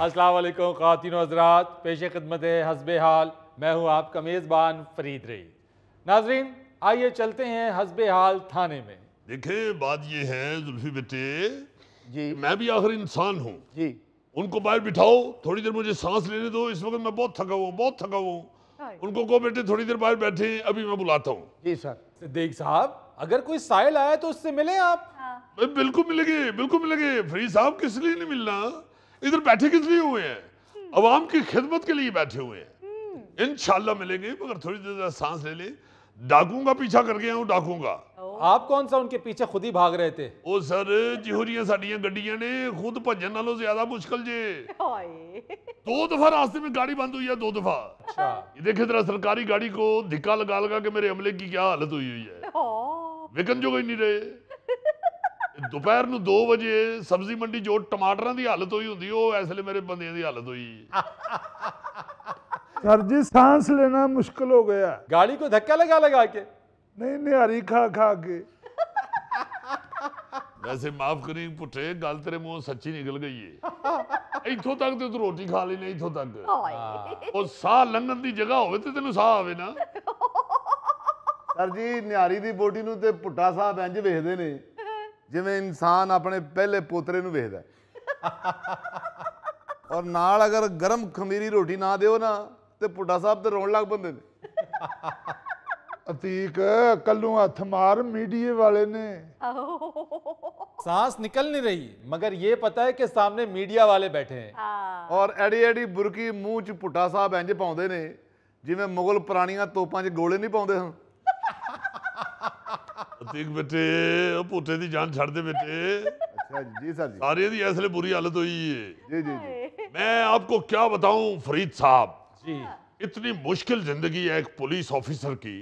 असलकम ख़ातिन हजरात पेश खदमत हसब हाल मैं हूँ आपका मेज़बान फरीद रही नाजरीन आइए चलते हैं हसब हाल थाने में देखिए बात ये है जुल्फी बेटे जी मैं भी आखिर इंसान हूँ जी उनको बाहर बिठाओ थोड़ी देर मुझे सांस लेने दो इस वक्त मैं बहुत थका हुआ बहुत थका हुआ उनको को बेटे थोड़ी देर बाहर बैठे अभी मैं बुलाता हूँ जी सर सिद्दीक साहब अगर कोई साहिल आया तो उससे मिले आप हाँ। बिल्कुल मिलेंगे बिल्कुल मिलेंगे फरीद साहब किस लिए नहीं मिलना इधर बैठे किस लिए हुए हैं अवाम की खिदमत के लिए बैठे हुए हैं इनशाला मिलेंगे मगर थोड़ी देर सांस ले ले डाकुओं का पीछा कर गया हूँ डाकुओं का आप कौन सा उनके पीछे खुद ही भाग रहे थे ओ सर जिहरिया साडियां गड्डियां ने खुद भजन नो ज्यादा मुश्किल जे दो दफा रास्ते में गाड़ी बंद हुई है दो दफा अच्छा देखे तरह सरकारी गाड़ी को धिक्का लगा लगा के मेरे अमले की क्या हालत हुई हुई है हाँ। विकन जो कोई नहीं रहे ਦੁਪਹਿਰ ਨੂੰ 2 ਵਜੇ ਸਬਜ਼ੀ ਮੰਡੀ ਜੋ ਟਮਾਟਰਾਂ ਦੀ ਹਾਲਤ ਹੋਈ ਹੁੰਦੀ ਉਹ ਇਸ ਲਈ ਮੇਰੇ ਬੰਦਿਆਂ ਦੀ ਹਾਲਤ ਹੋਈ ਸਰ ਜੀ ਸਾਹ ਲੈਣਾ ਮੁਸ਼ਕਲ ਹੋ ਗਿਆ ਗਾਲੀ ਕੋ ਧੱਕਾ ਲਗਾ ਲਗਾ ਕੇ ਨਹੀਂ ਨਿਹਾਰੀ ਖਾ ਖਾ ਕੇ ਵੈਸੇ ਮਾਫ ਕਰੀ ਪੁੱਠੇ ਗੱਲ ਤੇਰੇ ਮੂੰਹੋਂ ਸੱਚੀ ਨਿਕਲ ਗਈ ਏ ਇੱਥੋਂ ਤੱਕ ਤੇ ਤੂੰ ਰੋਟੀ ਖਾ ਲਈ ਨਹੀਂ ਇੱਥੋਂ ਤੱਕ ਉਹ ਸਾਹ ਲੰਘਣ ਦੀ ਜਗ੍ਹਾ ਹੋਵੇ ਤੇ ਤੈਨੂੰ ਸਾਹ ਆਵੇ ਨਾ ਸਰ ਜੀ ਨਿਹਾਰੀ ਦੀ ਬੋਡੀ ਨੂੰ ਤੇ ਪੁੱਟਾ ਸਾਹਿਬ ਇੰਜ ਵੇਖਦੇ ਨੇ ਜਿਵੇਂ ਇਨਸਾਨ ਆਪਣੇ ਪਹਿਲੇ ਪੋਤਰੇ ਨੂੰ ਵੇਖਦਾ ਔਰ ਨਾਲ ਅਗਰ ਗਰਮ ਖਮੀਰੀ ਰੋਟੀ ਨਾ ਦਿਓ ਨਾ ਤੇ ਪੁੱਡਾ ਸਾਹਿਬ ਤੇ ਰੋਣ ਲੱਗ ਪੰਦੇ ਨੇ ਅਤੀਕ ਕੱਲੋਂ ਹੱਥ ਮਾਰ ਮੀਡੀਏ ਵਾਲੇ ਨੇ सांस निकल नहीं रही मगर ये पता है कि सामने मीडिया वाले बैठे हैं और एडी एडी बुरकी मुंह च पुट्टा साहब ਇੰਜ ਪਾਉਂਦੇ ਨੇ ਜਿਵੇਂ ਮੁਗਲ ਪੁਰਾਣੀਆਂ ਤੋਪਾਂ 'ਚ ਗੋਲੇ ਨਹੀਂ ਪਾਉਂਦੇ ਹਨ ਸਿੰਘ ਬੇਟੇ ਉਹ ਪੁੱਤੇ ਦੀ ਜਾਨ ਛੱਡ ਦੇ अच्छा जी सर जी सारे दी ऐसे बुरी हालत हुई है जी जी जी मैं आपको क्या बताऊं फरीद साहब जी इतनी मुश्किल जिंदगी है एक पुलिस ऑफिसर की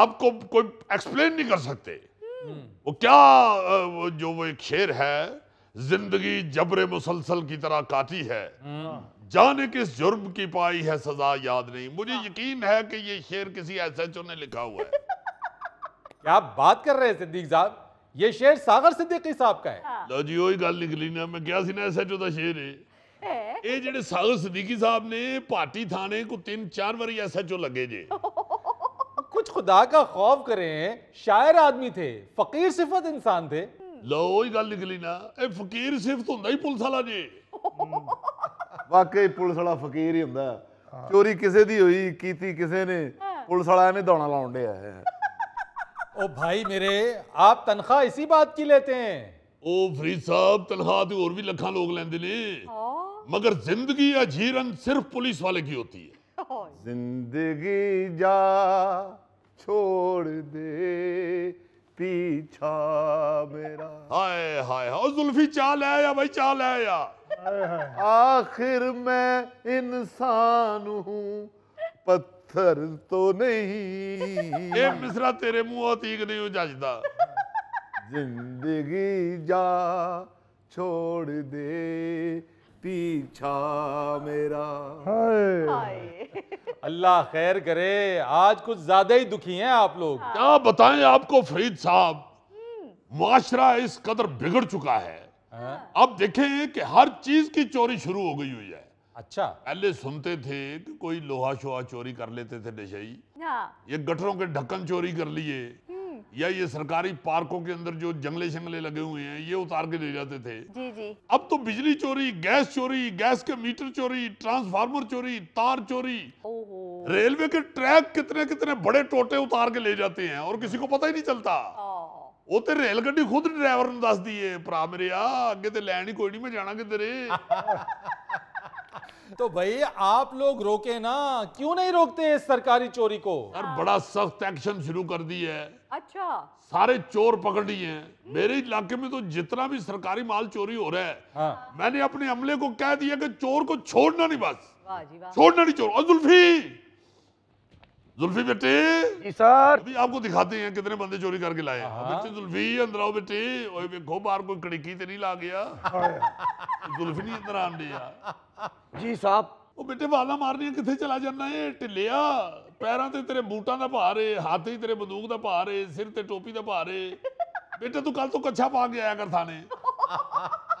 आपको कोई एक्सप्लेन नहीं कर सकते हम्म। वो क्या वो जो वो एक शेर है जिंदगी जबरे मुसलसल की तरह काटी है हाँ। जाने किस जुर्म की पाई है सजा याद नहीं मुझे हाँ। यकीन है कि ये शेर किसी एसएचओ ने लिखा हुआ है क्या बात कर रहे हैं सिद्दीक साहब ये शेर सागर सिद्दीकी साहब का है ਲਓ ਜੀ ਉਹੀ ਗੱਲ ਨਿਕਲੀ ਨਾ ਮੈਂ ਕਿਹਾ ਸੀ ਨਾ ਐਸਐਚਓ ਦਾ ਸ਼ੇਰ ਹੈ ਇਹ ਜਿਹੜੇ ਸਾਗਰ ਸਦੀਕੀ ਸਾਹਿਬ ਨੇ ਭਾਟੀ ਥਾਣੇ ਕੋ ਤਿੰਨ ਚਾਰ ਵਾਰੀ ਐਸਐਚਓ ਲੱਗੇ ਜੇ कुछ खुदा का खौफ करें शायर आदमी थे फकीर सिफत इंसान थे ਲਓ ਉਹੀ ਗੱਲ ਨਿਕਲੀ ਨਾ ਇਹ ਫਕੀਰ ਸਿਫਤ ਹੁੰਦਾ ਹੀ ਪੁਲਿਸ ਵਾਲਾ ਜੇ ਵਾਕਈ ਪੁਲਿਸ ਵਾਲਾ ਫਕੀਰ ਹੀ ਹੁੰਦਾ ਚੋਰੀ ਕਿਸੇ ਦੀ ਹੋਈ ਕੀਤੀ ਕਿਸੇ ਨੇ ਪੁਲਿਸ ਵਾਲਿਆਂ ਨੇ ਦੌਣਾ ਲਾਉਣ ਡਿਆ ਹੈ ओ भाई मेरे आप तनख्वाह इसी बात की लेते हैं ओ फरीद साहब तनख्वाह तो और भी लखा लोग लेंदे ने हाँ। मगर जिंदगी या जीरन सिर्फ पुलिस वाले की होती है जिंदगी जा छोड़ दे पीछा मेरा हाय हाय हाय जुल्फी चाल है या भाई चाल है या आखिर मैं इंसान हूँ पत पत्थर तो नहीं मिसरा तेरे मुंह तीक नहीं ਨਹੀਂ जिंदगी जा छोड़ दे पीछा मेरा हाय अल्लाह खैर करे आज कुछ ज्यादा ही दुखी हैं आप लोग हाँ। क्या बताएं आपको फरीद साहब मुआशरा हम्म। इस कदर बिगड़ चुका है हाँ। अब देखें कि हर चीज की चोरी शुरू हो गई हुई है अच्छा पहले सुनते थे कि तो कोई लोहा शोहा चोरी कर लेते थे नशई हाँ। ये गटरों के ढक्कन चोरी कर लिए हम्म। या ये सरकारी पार्कों के अंदर जो जंगले शंगले लगे हुए हैं ये उतार के ले जाते थे जी जी अब तो बिजली चोरी गैस चोरी गैस के मीटर चोरी ट्रांसफार्मर चोरी तार चोरी रेलवे के ट्रैक कितने कितने बड़े टोटे उतार के ले जाते हैं और किसी को पता ही नहीं चलता हाँ। वो तो रेल गड्डी खुद ड्राइवर ਨੂੰ ਦੱਸਦੀ ਏ ਭਰਾ मेरे ਆ ਅੱਗੇ ਤੇ ਲੈਣ कोई नहीं मैं जाना तेरे तो भाई आप लोग रोके ना क्यों नहीं रोकते इस सरकारी चोरी को यार बड़ा सख्त एक्शन शुरू कर दी है अच्छा सारे चोर पकड़ लिए हैं मेरे इलाके में तो जितना भी सरकारी माल चोरी हो रहा है हाँ। मैंने अपने अमले को कह दिया कि चोर को छोड़ना नहीं बस छोड़ना नहीं चोर अजुल्फी जुल्फी बेटे जी सर अभी आपको दिखाते हैं कितने बंदे चोरी करके लाए हाँ। बेटे जुल्फी अंदर आओ बेटे देखो बार कोई कड़की तो नहीं ला गया हाँ। जुल्फी नहीं अंदर आन दिया जी साहब ਉਹ ਬੇਟੇ ਵਾਲਾ ਮਾਰਨੀ ਕਿੱਥੇ चला जाना है ਢਿੱਲਿਆ ਪੈਰਾਂ ਤੇ तेरे बूटा का भार है हाथ ही तेरे बंदूक का भार है सिर ते टोपी का भार है बेटे तू कल तो कच्छा पा ਕੇ ਆਇਆ ਕਰ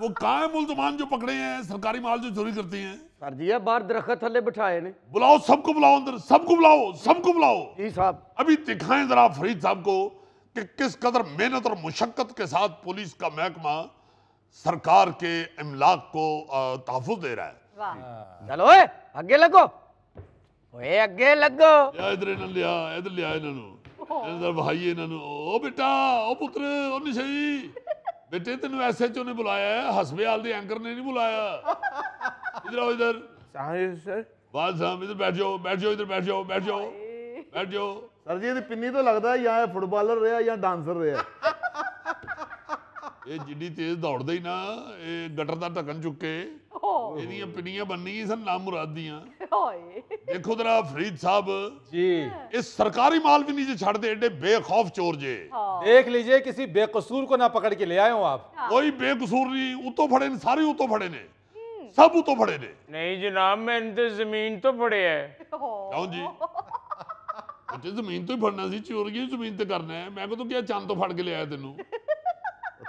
वो कहा मुलजमान जो पकड़े हैं सरकारी माल जो चोरी करते हैं सर जी बाहर दरखत थले बिठाए ने बुलाओ सबको बुलाओ अंदर सबको बुलाओ सबको बुलाओ जी साहब अभी दिखाएं जरा फरीद साहब को कि किस कदर मेहनत और मुशक्क़त के साथ पुलिस का महकमा सरकार के इमलाक को तहफुज दे रहा है हाँ। चलो आगे लगो ओए आगे लगो इधर लिया इधर लिया इन्होंने भाई इन्होंने बेटा ओ पुत्र ओ निशाई ਬੇਟੇ ਤੈਨੂੰ ਐਸਐਚਓ ਨੇ ਬੁਲਾਇਆ ਹੈ ਹਸਪੀਟਲ ਦੇ ਐਂਕਰ ਨੇ ਨਹੀਂ ਬੁਲਾਇਆ ਇਧਰ ਆਓ ਇਧਰ ਸਾਹਿਬ ਸਰ ਬਾਦ ਸਾਹਿਬ ਇਧਰ ਬੈਠ ਜਾਓ ਬੈਠ ਜਾਓ ਇਧਰ ਬੈਠ ਜਾਓ ਬੈਠ ਜਾਓ ਬੈਠ ਜਾਓ ਸਰ ਜੀ ਇਹਦੀ ਪਿੰਨੀ ਤੋਂ ਲੱਗਦਾ ਜਾਂ ਇਹ ਫੁੱਟਬਾਲਰ ਰਿਹਾ ਜਾਂ ਡਾਂਸਰ ਰਿਹਾ ਇਹ ਜਿੱਡੀ ਤੇਜ਼ ਦੌੜਦਾ ਹੀ ਨਾ ਇਹ ਗਟਰ ਦਾ ਢੱਕਣ ਚੁੱਕੇ ਇਹਦੀਆਂ ਪਿੰਨੀਆਂ ਬੰਨੀਆਂ ਸਨ ਨਾ ਮੁਰਾਦ ਦੀਆਂ ਓਏ ਦੇਖੋ ਜਰਾ ਫਰੀਦ ਸਾਹਿਬ ਜੀ ਇਸ ਸਰਕਾਰੀ ਮਾਲ ਵੀ ਨੀਜੇ ਛੱਡਦੇ ਐਡੇ ਬੇਖੌਫ ਚੋਰ ਜੇ ਦੇਖ ਲੀਜੇ ਕਿਸੇ ਬੇਕਸੂਰ ਕੋ ਨਾ ਪਕੜ ਕੇ ਲੈ ਆਏ ਹੋ ਆਪ ਕੋਈ ਬੇਕਸੂਰ ਨਹੀਂ ਉਤੋਂ ਫੜੇ ਨੇ ਸਾਰੇ ਉਤੋਂ ਫੜੇ ਨੇ ਸਭ ਉਤੋਂ ਫੜੇ ਨੇ ਨਹੀਂ ਜਨਾਬ ਮੈਂ ਤੇ ਜ਼ਮੀਨ ਤੋਂ ਫੜਿਆ ਹੈ ਹਾਂ ਜੀ ਤੇ ਜ਼ਮੀਨ ਤੋਂ ਹੀ ਫੜਨਾ ਸੀ ਚੋਰ ਕੀ ਜ਼ਮੀਨ ਤੇ ਕਰਨਾ ਹੈ ਮੈਂ ਕਿਹਾ ਤੂੰ ਕਿਹਾ ਚੰਦ ਤੋਂ ਫੜ ਕੇ ਲਿਆਇਆ ਤੈਨੂੰ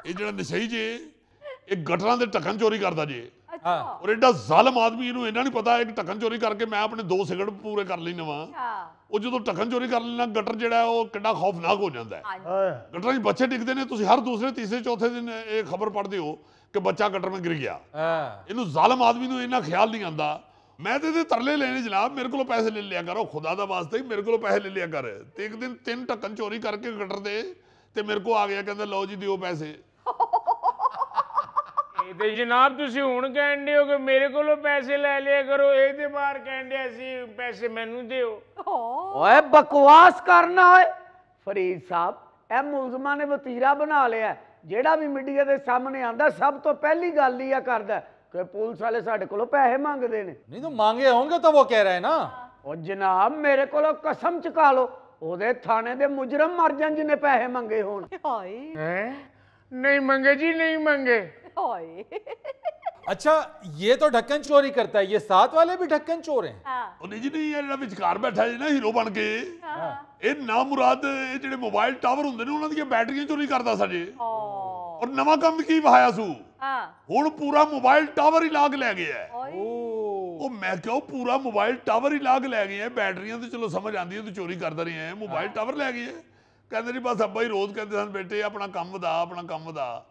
ਇਹ ਜਿਹੜਾ ਨਸ਼ਈ ਜੇ ਇਹ ਗਟਰਾਂ ਦੇ ਢੱਕਣ ਚੋਰੀ ਕਰਦਾ ਜੇ ਹਾਂ ਔਰ ਐਡਾ ਜ਼ਾਲਮ ਆਦਮੀ ਇਹਨੂੰ ਇਹਨਾਂ ਨਹੀਂ ਪਤਾ ਇੱਕ ਢੱਕਣ ਚੋਰੀ ਕਰਕੇ ਮੈਂ ਆਪਣੇ ਦੋ ਸਿਗਰਟ ਪੂਰੇ ਕਰ ਲੈਣਾ ਵਾ ਉਹ ਜਦੋਂ ਢੱਕਣ ਚੋਰੀ ਕਰ ਲੈਣਾ ਗਟਰ ਜਿਹੜਾ ਉਹ ਕਿੰਨਾ ਖੌਫਨਾਕ ਹੋ ਜਾਂਦਾ ਹੈ ਗਟਰਾਂ 'ਚ ਬੱਚੇ ਡਿੱਗਦੇ ਨੇ ਤੁਸੀਂ ਹਰ ਦੂਸਰੇ ਤੀਸਰੇ ਚੌਥੇ ਦਿਨ ਇਹ ਖਬਰ ਪੜ੍ਹਦੇ ਹੋ ਕਿ ਬੱਚਾ ਗਟਰ 'ਚ ਗਿਰ ਗਿਆ ਇਹਨੂੰ ਜ਼ਾਲਮ ਆਦਮੀ ਨੂੰ ਇਹਨਾਂ ਖਿਆਲ ਨਹੀਂ ਆਂਦਾ ਮੈਂ ਤੇ ਇਹਦੇ ਤਰਲੇ ਲੈਣੇ ਜਨਾਬ ਮੇਰੇ ਕੋਲੋਂ ਪੈਸੇ ਲੈ ਲਿਆ ਕਰੋ ਖੁਦਾ ਦਾ ਵਾਸਤਾ ਹੀ ਮੇਰੇ ਕੋਲੋਂ ਪੈਸੇ ਲੈ ਲਿਆ ਕਰ ਤੇ ਇੱਕ ਦਿਨ ਤਿੰਨ ਢੱਕਣ ਚੋਰੀ ਕਰਕੇ ਗਟਰ ਦੇ ਤੇ ਮੇਰੇ ਕੋ ਆ ਗਿਆ ਕਹਿੰਦਾ ਲਓ ਜੀ ਦਿਓ ਪੈਸੇ ਇਹ ਤੇ ਜਨਾਬ ਤੁਸੀਂ ਹੁਣ ਕਹਿੰਦੇ ਹੋ ਕਿ ਮੇਰੇ ਕੋਲੋਂ ਪੈਸੇ ਲੈ ਲਿਆ ਕਰੋ ਇਹਦੇ ਬਾਹਰ ਕਹਿੰਦੇ ਸੀ ਪੈਸੇ ਮੈਨੂੰ ਦਿਓ ਓਏ ਬਕਵਾਸ ਕਰਨਾ ਓਏ ਫਰੀਦ ਸਾਹਿਬ ਇਹ ਮੁਲਜ਼ਮਾਂ ਨੇ ਵਤੀਰਾ ਬਣਾ ਲਿਆ ਜਿਹੜਾ ਵੀ ਮੀਡੀਆ ਦੇ ਸਾਹਮਣੇ ਆਂਦਾ ਸਭ ਤੋਂ ਪਹਿਲੀ ਗੱਲ ਹੀ ਆ ਕਰਦਾ ਕਿ ਪੁਲਿਸ ਵਾਲੇ ਸਾਡੇ ਕੋਲੋਂ ਪੈਸੇ ਮੰਗਦੇ ਨੇ ਨਹੀਂ ਤਾਂ ਮੰਗੇ ਹੋਣਗੇ ਤਾਂ ਉਹ ਕਹਿ ਰਹੇ ਨਾ ना ਉਹ ਜਨਾਬ ਮੇਰੇ ਕੋਲੋਂ ਕਸਮ ਚੁਕਾ ਲਓ ਉਹਦੇ ਥਾਣੇ ਦੇ ਮੁਜਰਮ ਮਰ ਜਾਣ ਜਿਹਨੇ ਪੈਸੇ ਮੰਗੇ ਹੋਣ ਹਾਏ ਨਹੀਂ ਮੰਗੇ ਜੀ ਨਹੀਂ ਮੰਗੇ ओए अच्छा ये तो ढक्कन चोरी करता है ये साथ वाले भी ढक्कन चोर हैं ਹਾਂ ਉਹਨੇ ਜੀ ਨਹੀਂ ਇਹ ਜਿਹੜਾ ਵਿਚਕਾਰ ਬੈਠਾ ਜੀ ਨਾ ਹੀਰੋ ਬਣ ਕੇ ਹਾਂ ਇਹ ਨਾਮੁਰਾਦ ਇਹ ਜਿਹੜੇ ਮੋਬਾਈਲ ਟਾਵਰ ਹੁੰਦੇ ਨੇ ਉਹਨਾਂ ਦੀਆਂ ਬੈਟਰੀਆਂ ਚੋਰੀ ਕਰਦਾ ਸਾਡੇ ओ ਔਰ ਨਵਾਂ ਕੰਮ ਕੀ ਵਹਾਇਆ ਸੂ ਹਾਂ ਹੁਣ ਪੂਰਾ ਮੋਬਾਈਲ ਟਾਵਰ ਹੀ ਲਾਗ ਲੈ ਗਿਆ ਹੈ। ओए ਉਹ ਮੈਂ ਕਿਹਾ ਉਹ ਪੂਰਾ ਮੋਬਾਈਲ ਟਾਵਰ ਹੀ ਲਾਗ ਲੈ ਗਏ ਹੈ ਬੈਟਰੀਆਂ ਤੇ ਚਲੋ ਸਮਝ ਆਉਂਦੀ ਹੈ ਤੂੰ ਚੋਰੀ ਕਰਦਾ ਰਿਹਾ ਹੈ ਮੋਬਾਈਲ ਟਾਵਰ ਲੈ ਗਏ ਹੈ ਕਹਿੰਦੇ ਜੀ ਬਸ ਅੱਬਾ ਹੀ ਰੋਜ਼ ਕਹਿੰਦੇ ਸਨ ਬੇਟੇ ਆਪਣਾ ਕੰਮ ਵਧਾ ਆਪਣਾ ਕੰਮ ਵਧਾ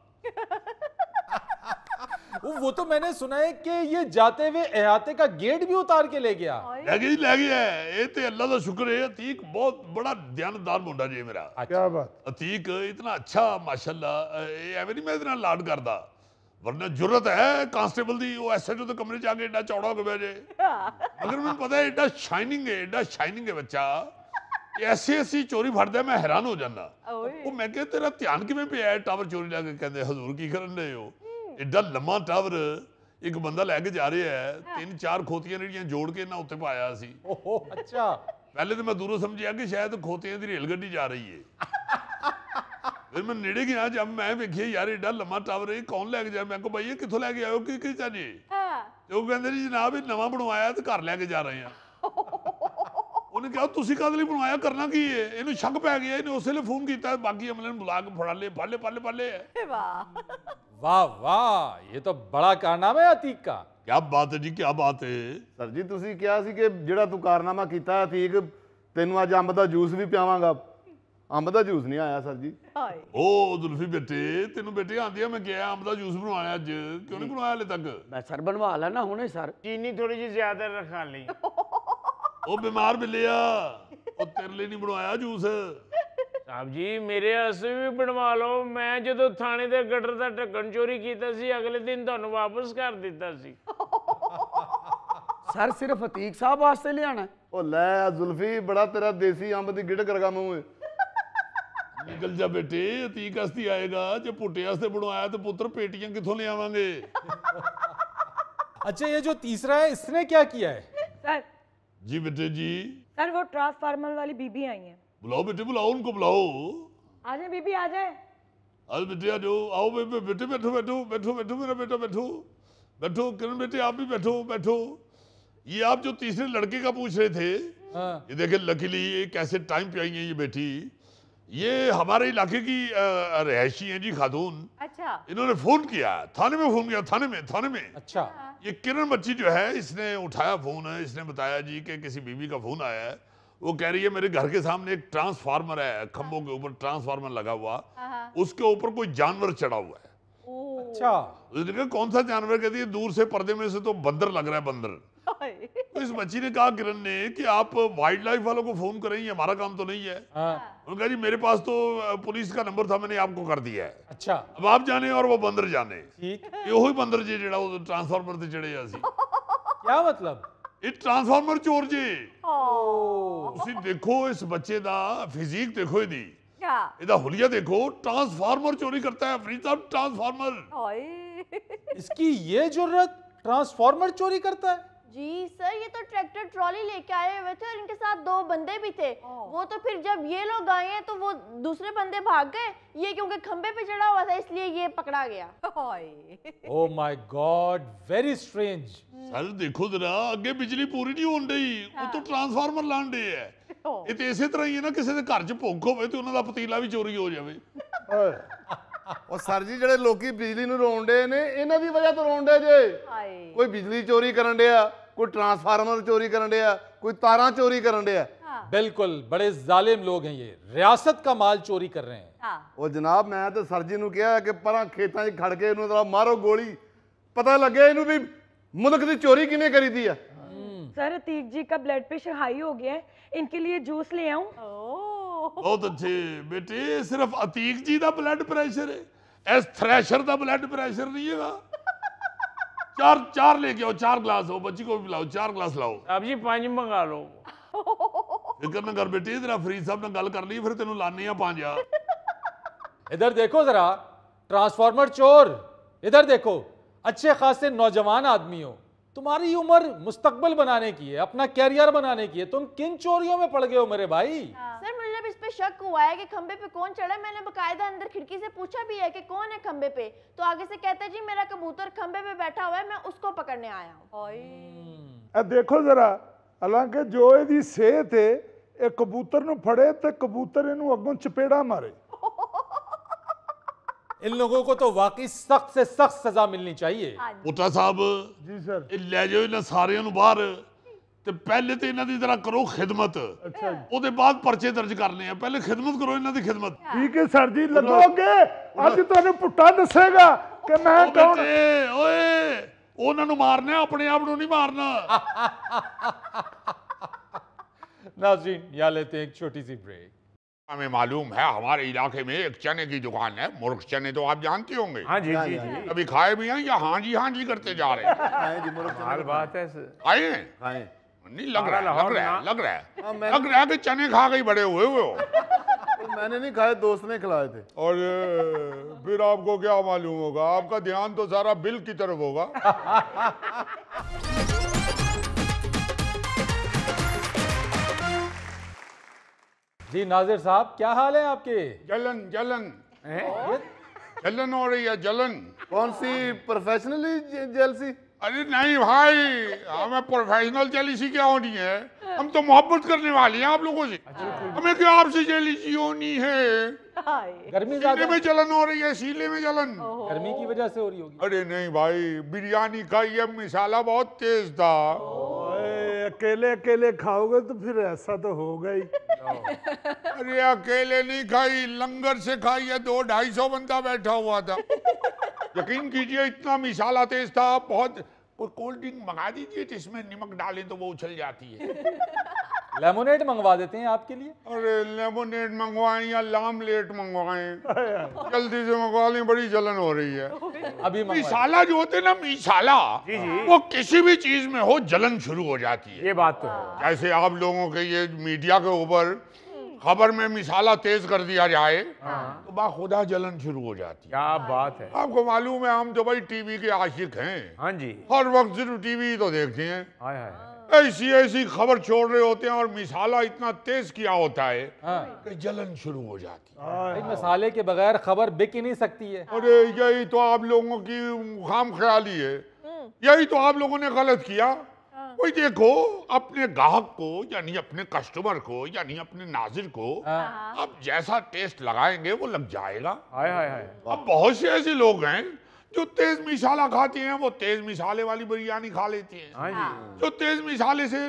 वो तो मैंने सुना है कि ये जाते हुए अहाते का गेट भी उतार के ले गया ले गई ले गया ये तो अल्लाह का शुक्र है अतीक बहुत बड़ा ध्यानदार मुंडा जी मेरा अच्छा। क्या बात अतीक इतना अच्छा माशाल्लाह एवं नहीं मैं इतना लाड करता वरना जरूरत है कांस्टेबल दी वो ऐसे जो तो कमरे जाके एडा चौड़ा हो गया जे मगर मैं पता है एडा शाइनिंग है एडा शाइनिंग है बच्चा ऐसी ऐसी चोरी फटदा मैं हैरान हो जाना वो मैं तेरा ध्यान किवें पे है टावर चोरी लाके कहंदे हजूर की करन रहे हो ਇੱਡਾ ਲੰਮਾ ਟਾਵਰ ਇੱਕ ਬੰਦਾ ਲੈ ਕੇ ਜਾ ਰਿਹਾ ਹੈ ਤਿੰਨ ਚਾਰ ਖੋਤੀਆਂ ਜਿਹੜੀਆਂ ਜੋੜ ਕੇ ਇਹਨਾਂ ਉੱਤੇ ਪਾਇਆ ਸੀ ਓਹੋ ਅੱਛਾ ਪਹਿਲੇ ਤਾਂ ਮੈਂ ਦੂਰੋਂ ਸਮਝਿਆ ਕਿ ਸ਼ਾਇਦ ਖੋਤੀਆਂ ਦੀ ਰੇਲ ਗੱਡੀ ਜਾ ਰਹੀ ਹੈ ਫਿਰ ਮੈਂ ਨੇੜੇ ਗਿਆ ਜਦ ਮੈਂ ਵੇਖਿਆ ਯਾਰ ਇੱਡਾ ਲੰਮਾ ਟਾਵਰ ਇਹ ਕੌਣ ਲੈ ਕੇ ਜਾ ਮੈਂ ਕੋ ਭਾਈ ਇਹ ਕਿੱਥੋਂ ਲੈ ਕੇ ਆਇਓ ਕੀ ਕੀ ਚਾਹੀਏ ਹਾਂ ਤੇ ਉਹ ਕਹਿੰਦੇ ਜੀ ਜਨਾਬ ਇਹ ਨਵਾਂ ਬਣਵਾਇਆ ਤੇ ਘਰ ਲੈ ਕੇ ਜਾ ਰਹੇ ਆ ਉਹਨੇ ਕਿਹਾ ਤੁਸੀਂ ਕਦ ਲਈ ਬਣਵਾਇਆ ਕਰਨਾ ਕੀ ਹੈ ਇਹਨੂੰ ਸ਼ੱਕ ਪੈ ਗਿਆ ਇਹਨੇ ਉਸੇ ਲਈ ਫੋਨ ਕੀਤਾ ਬਾਕੀ ਅਮਲੇ ਨੂੰ ਬੁਲਾ ਕੇ ਫੜਾ ਲੇ ਫੜਲੇ ਫਾਲੇ ਫਾਲੇ ਵਾਹ ਵਾਹ ਇਹ ਤਾਂ ਬੜਾ ਕਾਰਨਾਮਾ ਹੈ ਅਤੀਕ ਦਾ ਕੀ ਬਾਤ ਹੈ ਜੀ ਕੀ ਬਾਤ ਹੈ ਸਰ ਜੀ ਤੁਸੀਂ ਕਿਹਾ ਸੀ ਕਿ ਜਿਹੜਾ ਤੂੰ ਕਾਰਨਾਮਾ ਕੀਤਾ ਅਤੀਕ ਤੈਨੂੰ ਅੱਜ ਅੰਬ ਦਾ ਜੂਸ ਵੀ ਪਿਆਵਾਂਗਾ ਅੰਬ ਦਾ ਜੂਸ ਨਹੀਂ ਆਇਆ ਸਰ ਜੀ ਹਾਏ ਉਹ ਦੁਲਫੀ ਬੇਟੇ ਤੈਨੂੰ ਬੇਟੇ ਆਂਦੀ ਆ ਮੈਂ ਕਿਹਾ ਅੰਬ ਦਾ ਜੂਸ ਬਣਵਾਇਆ ਅੱਜ ਕਿਉਂ ਨਹੀਂ ਬਣਵਾਇਆ ਹਲੇ ਤੱਕ ਮੈਂ ਸਰ ਬਣਵਾ ਲੈਣਾ ਹੁਣੇ ਸਰ ਚੀਨੀ ਥੋੜੀ ਜਿਹੀ ਜ਼ਿਆਦਾ ਰਖਾ ਲਈ ਉਹ ਬਿਮਾਰ ਬਿੱਲਿਆ ਉਹ ਤੇਰੇ ਲਈ ਨਹੀਂ ਬਣਵਾਇਆ ਜੂਸ ਸਾਹਿਬ ਜੀ ਮੇਰੇ ਅਸੇ ਵੀ ਬਣਵਾ ਲਓ ਮੈਂ ਜਦੋਂ ਥਾਣੇ ਦੇ ਗੱਡਰ ਦਾ ਢੱਕਣ ਚੋਰੀ ਕੀਤਾ ਸੀ ਅਗਲੇ ਦਿਨ ਤੁਹਾਨੂੰ ਵਾਪਸ ਕਰ ਦਿੱਤਾ ਸੀ ਸਰ ਸਿਰਫ ਫਤੀਕ ਸਾਹਿਬ ਵਾਸਤੇ ਲਿਆਣਾ ਉਹ ਲੈ ਜ਼ੁਲਫੀ ਬੜਾ ਤੇਰਾ ਦੇਸੀ ਅੰਬ ਦੀ ਗਿੜ ਕਰਗਾ ਮੂੰਹ ਨਿਕਲ ਜਾ ਬੇਟੇ ਅਤੀਕ ਵਾਸਤੇ ਆਏਗਾ ਜੇ ਪੁੱਟੇ ਵਾਸਤੇ ਬਣਵਾਇਆ ਤੇ ਪੁੱਤਰ ਪੇਟੀਆਂ ਕਿੱਥੋਂ ਲਿਆਵਾਂਗੇ अच्छा ये जो तीसरा है इसने क्या किया है सर जी बेटे जी सर वो ट्रांसफार्मर वाली बीबी आई है बुलाओ बेटे बुलाओ उनको बुलाओ आ जाए बीबी आ जाए अरे बेटे आ जाओ आओ बेटे बेटे बैठो बैठो बैठो बैठो मेरा बेटा बैठो बैठो किरण बेटे आप भी बैठो बैठो ये आप जो तीसरे लड़के का पूछ रहे थे हाँ। ये देखे लकीली ये कैसे टाइम पे आई है ये बेटी ये हमारे इलाके की रहायशी है जी खातून अच्छा इन्होंने फोन किया थाने में फोन किया थाने में थाने में अच्छा हाँ। ये किरण बच्ची जो है इसने उठाया फोन है इसने बताया जी कि किसी बीबी का फोन आया है वो कह रही है मेरे घर के सामने एक ट्रांसफार्मर है खम्बो के ऊपर ट्रांसफार्मर लगा हुआ हाँ, हाँ। उसके ऊपर कोई जानवर चढ़ा हुआ है अच्छा तो कौन सा जानवर कहती है दूर से पर्दे में से तो बंदर लग रहा है बंदर तो इस बच्ची ने कहा किरण ने कि आप वाइल्ड लाइफ वालों को फोन करें ये हमारा काम तो नहीं है हाँ। उनका जी मेरे पास तो पुलिस का नंबर था मैंने आपको कर दिया है अच्छा अब आप जाने और वो बंदर जाने यो ही बंदर जी जो ट्रांसफार्मर से चढ़े असि क्या मतलब ਇਹ ਟਰਾਂਸਫਾਰਮਰ ਚੋਰ ਜੀ ਤੁਸੀਂ ਦੇਖੋ ਇਸ ਬੱਚੇ ਦਾ ਫਿਜ਼ੀਕ ਦੇਖੋ दी क्या हुलिया देखो ट्रांसफार्मर चोरी करता है ਹੈ ट्रांसफार्मर इसकी ये जरूरत ट्रांसफार्मर चोरी करता है जी सर ये तो ट्रैक्टर ट्रॉली लेके आए हुए थे और इनके साथ दो बंदे भी थे वो तो फिर जब ये लोग आए हैं तो वो दूसरे बंदे भाग गए ये क्योंकि खंबे पे चढ़ा हुआ था इसलिए ये पकड़ा गया oh my God very strange sir देखो जरा आगे बिजली पूरी नहीं होन रही वो तो हाँ। ट्रांसफार्मर लान डे है ਇਹ ਤੇ ਇਸੇ ਤਰ੍ਹਾਂ ਹੀ ਹੈ ਨਾ ਕਿਸੇ ਦੇ ਘਰ 'ਚ ਭੁੱਖ ਹੋਵੇ ਤੇ ਉਹਨਾਂ ਦਾ ਪਤੀਲਾ ਵੀ ਚੋਰੀ ਹੋ ਜਾਵੇ ਉਹ ਸਰ ਜੀ ਜਿਹੜੇ ਲੋਕੀ ਬਿਜਲੀ ਨੂੰ ਰੋਣ ਡੇ ਨੇ ਇਹਨਾਂ ਦੀ ਵਜ੍ਹਾ ਤੋਂ ਰੋਣ ਡੇ ਜੇ ਕੋਈ ਬਿਜਲੀ ਕੋਈ ਟਰਾਂਸਫਾਰਮਰ ਚੋਰੀ ਕਰਨ ਡਿਆ ਕੋਈ ਤਾਰਾਂ ਚੋਰੀ बिल्कुल बड़े जालिम लोग हैं ये रियासत का माल चोरी कर रहे हैं हाँ। और जनाब मैं तो सर जी कहा कि पर खेतों खड़ के मारो गोली पता लगे इन भी मुल्क की चोरी किने करी थी है हम्म। सर अतीक जी का ब्लड प्रेशर हाई हो गया है इनके लिए जूस ले आऊं बहुत अच्छे बेटे सिर्फ अतीक जी का ब्लड प्रेशर है इस थ्रेशर का ब्लड प्रेशर नहीं है चार चार लेके आओ चार ग्लास हो बच्ची को भी लाओ चार ग्लास लाओ अब जी पांच मंगा लो फिक्र ना कर बेटी जरा फरीद साहब ने गल कर ली फिर तेन लानी है पांच इधर देखो जरा ट्रांसफार्मर चोर इधर देखो अच्छे खासे नौजवान आदमी हो तुम्हारी उम्र मुस्तकबल बनाने की है अपना कैरियर बनाने की है तुम किन चोरियों में पड़ गए हो मेरे भाई हाँ। सर जब इस पे शक हुआ है कि खंबे पे कौन चढ़ा है मैंने बकायदा अंदर खिड़की से पूछा भी है कि कौन है खंबे पे तो आगे से कहता है जी मेरा कबूतर खंबे पे बैठा हुआ है मैं उसको पकड़ने आया हूँ हम्म। देखो जरा हालांकि जो ਇਹਦੀ ਸਿਹਤ ਹੈ ਇਹ कबूतर नु फड़े तो कबूतर इन अगों चपेड़ा मारे इन लोगों को तो वाकई सख्त से सख्त सजा मिलनी चाहिए हाँ पुटा साहब जी सर ले जाओ इन्हें सारे बाहर ਤੇ ਪਹਿਲੇ ਤੇ ਇਹਨਾਂ ਦੀ ਤਰ੍ਹਾਂ ਕਰੋ ਖidmat ਉਹਦੇ ਬਾਅਦ ਪਰਚੇ ਦਰਜ ਕਰਨੇ ਆ ਪਹਿਲੇ ਖidmat ਕਰੋ ਇਹਨਾਂ ਦੀ ਖidmat ਠੀਕ ਹੈ ਸਰ ਜੀ ਲੱਗੋਗੇ ਅੱਜ ਤੁਹਾਨੂੰ ਪੁੱਟਾ ਦੱਸੇਗਾ ਕਿ ਮੈਂ ਕੌਣ ਓਏ ਉਹਨਾਂ ਨੂੰ ਮਾਰਨਾ ਆਪਣੇ ਆਪ ਨੂੰ ਨਹੀਂ ਮਾਰਨਾ नाजरीन यहाँ लेते हैं एक छोटी सी ब्रेक हमें मालूम है हमारे इलाके में एक चने की दुकान है मुर्ख चने तो आप जानते होंगे हाँ जी, जी, जी। अभी खाए भी हैं या हाँ जी हाँ जी करते जा रहे हैं हर बात है आए हैं नहीं लग रहा लग रहा है लग रहा है हाँ, लग रहा है कि चने खा गई बड़े हुए हुए मैंने नहीं खाए दोस्त ने खिलाए थे और फिर आपको क्या मालूम होगा आपका ध्यान तो सारा बिल की तरफ होगा जी नाजिर साहब क्या हाल है आपके जलन जलन जलन हो रही है जलन कौन सी प्रोफेशनली जेलसी अरे नहीं भाई हमें प्रोफेशनल जेलिसी क्या होनी है हम तो मोहब्बत करने वाले हैं आप लोगों से अच्छा, हमें क्या आपसे जेलिसी होनी है गर्मी सीले में जलन हो रही है सीले में जलन गर्मी की वजह से हो रही होगी अरे नहीं भाई बिरयानी का ये मिसाला बहुत तेज था अकेले अकेले खाओगे तो फिर ऐसा तो होगा ही अरे अकेले नहीं खाई लंगर से खाई है दो ढाई सौ बंदा बैठा हुआ था यकीन कीजिए इतना मिसाला तेज था बहुत और कोल्ड ड्रिंक मंगा दीजिए तो इसमें नमक डालें तो वो उछल जाती है लेमोनेड मंगवा देते हैं आपके लिए अरे लेमोनेड मंगवाएं या लेट मंगवाएं हाँ, हाँ। जल्दी से मंगवा लें बड़ी जलन हो रही है अभी मिसाला जो होते ना मिसाला वो किसी भी चीज में हो जलन शुरू हो जाती है ये बात तो है जैसे आप लोगों के ये मीडिया के ऊपर खबर में मिसाला तेज कर दिया जाए हाँ। तो बाखुदा जलन शुरू हो जाती है क्या बात है आपको मालूम है हम तो भाई टीवी के आशिक हैं हाँ जी हर वक्त सिर्फ टीवी तो देखते हैं ऐसी ऐसी खबर छोड़ रहे होते हैं और मिसाला इतना तेज किया होता है हाँ। कि जलन शुरू हो जाती है मिसाले के बगैर खबर बिक ही नहीं सकती है अरे यही तो आप लोगों की खाम ख्याली है हम्म। यही तो आप लोगों ने गलत किया भाई देखो अपने ग्राहक को यानी अपने कस्टमर को यानी अपने नाजिर को हाँ। हाँ। अब जैसा टेस्ट लगाएंगे वो लग जाएगा आए, आए, आए। अब बहुत से ऐसे लोग हैं जो तेज मिसाला खाते हैं वो तेज मिसाले वाली बिरयानी खा लेती हैं हाँ जो तेज मिसाले से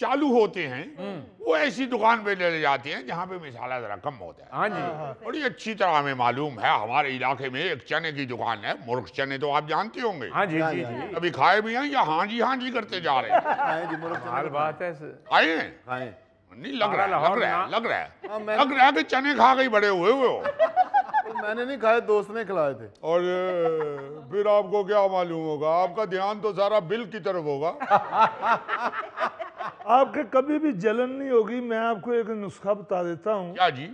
चालू होते हैं हम्म। वो ऐसी दुकान पे ले जाते हैं जहाँ पे मिसाला ज़रा कम होता है हाँ जी हाँ, हाँ। बड़ी अच्छी तरह हमें मालूम है हमारे इलाके में एक चने की दुकान है मुर्ख चने तो आप जानते होंगे हाँ जी हाँ जी अभी खाए भी हैं या हाँ जी हाँ जी करते जा रहे हैं नहीं लग रहा है लग रहा है लग रहा है लग रहा है कि चने खा गई बड़े हुए हुए मैंने नहीं खाए दोस्त ने खिलाए थे और फिर आपको क्या मालूम होगा आपका ध्यान तो सारा बिल की तरफ होगा आपके कभी भी जलन नहीं होगी मैं आपको एक नुस्खा बता देता हूँ क्या जी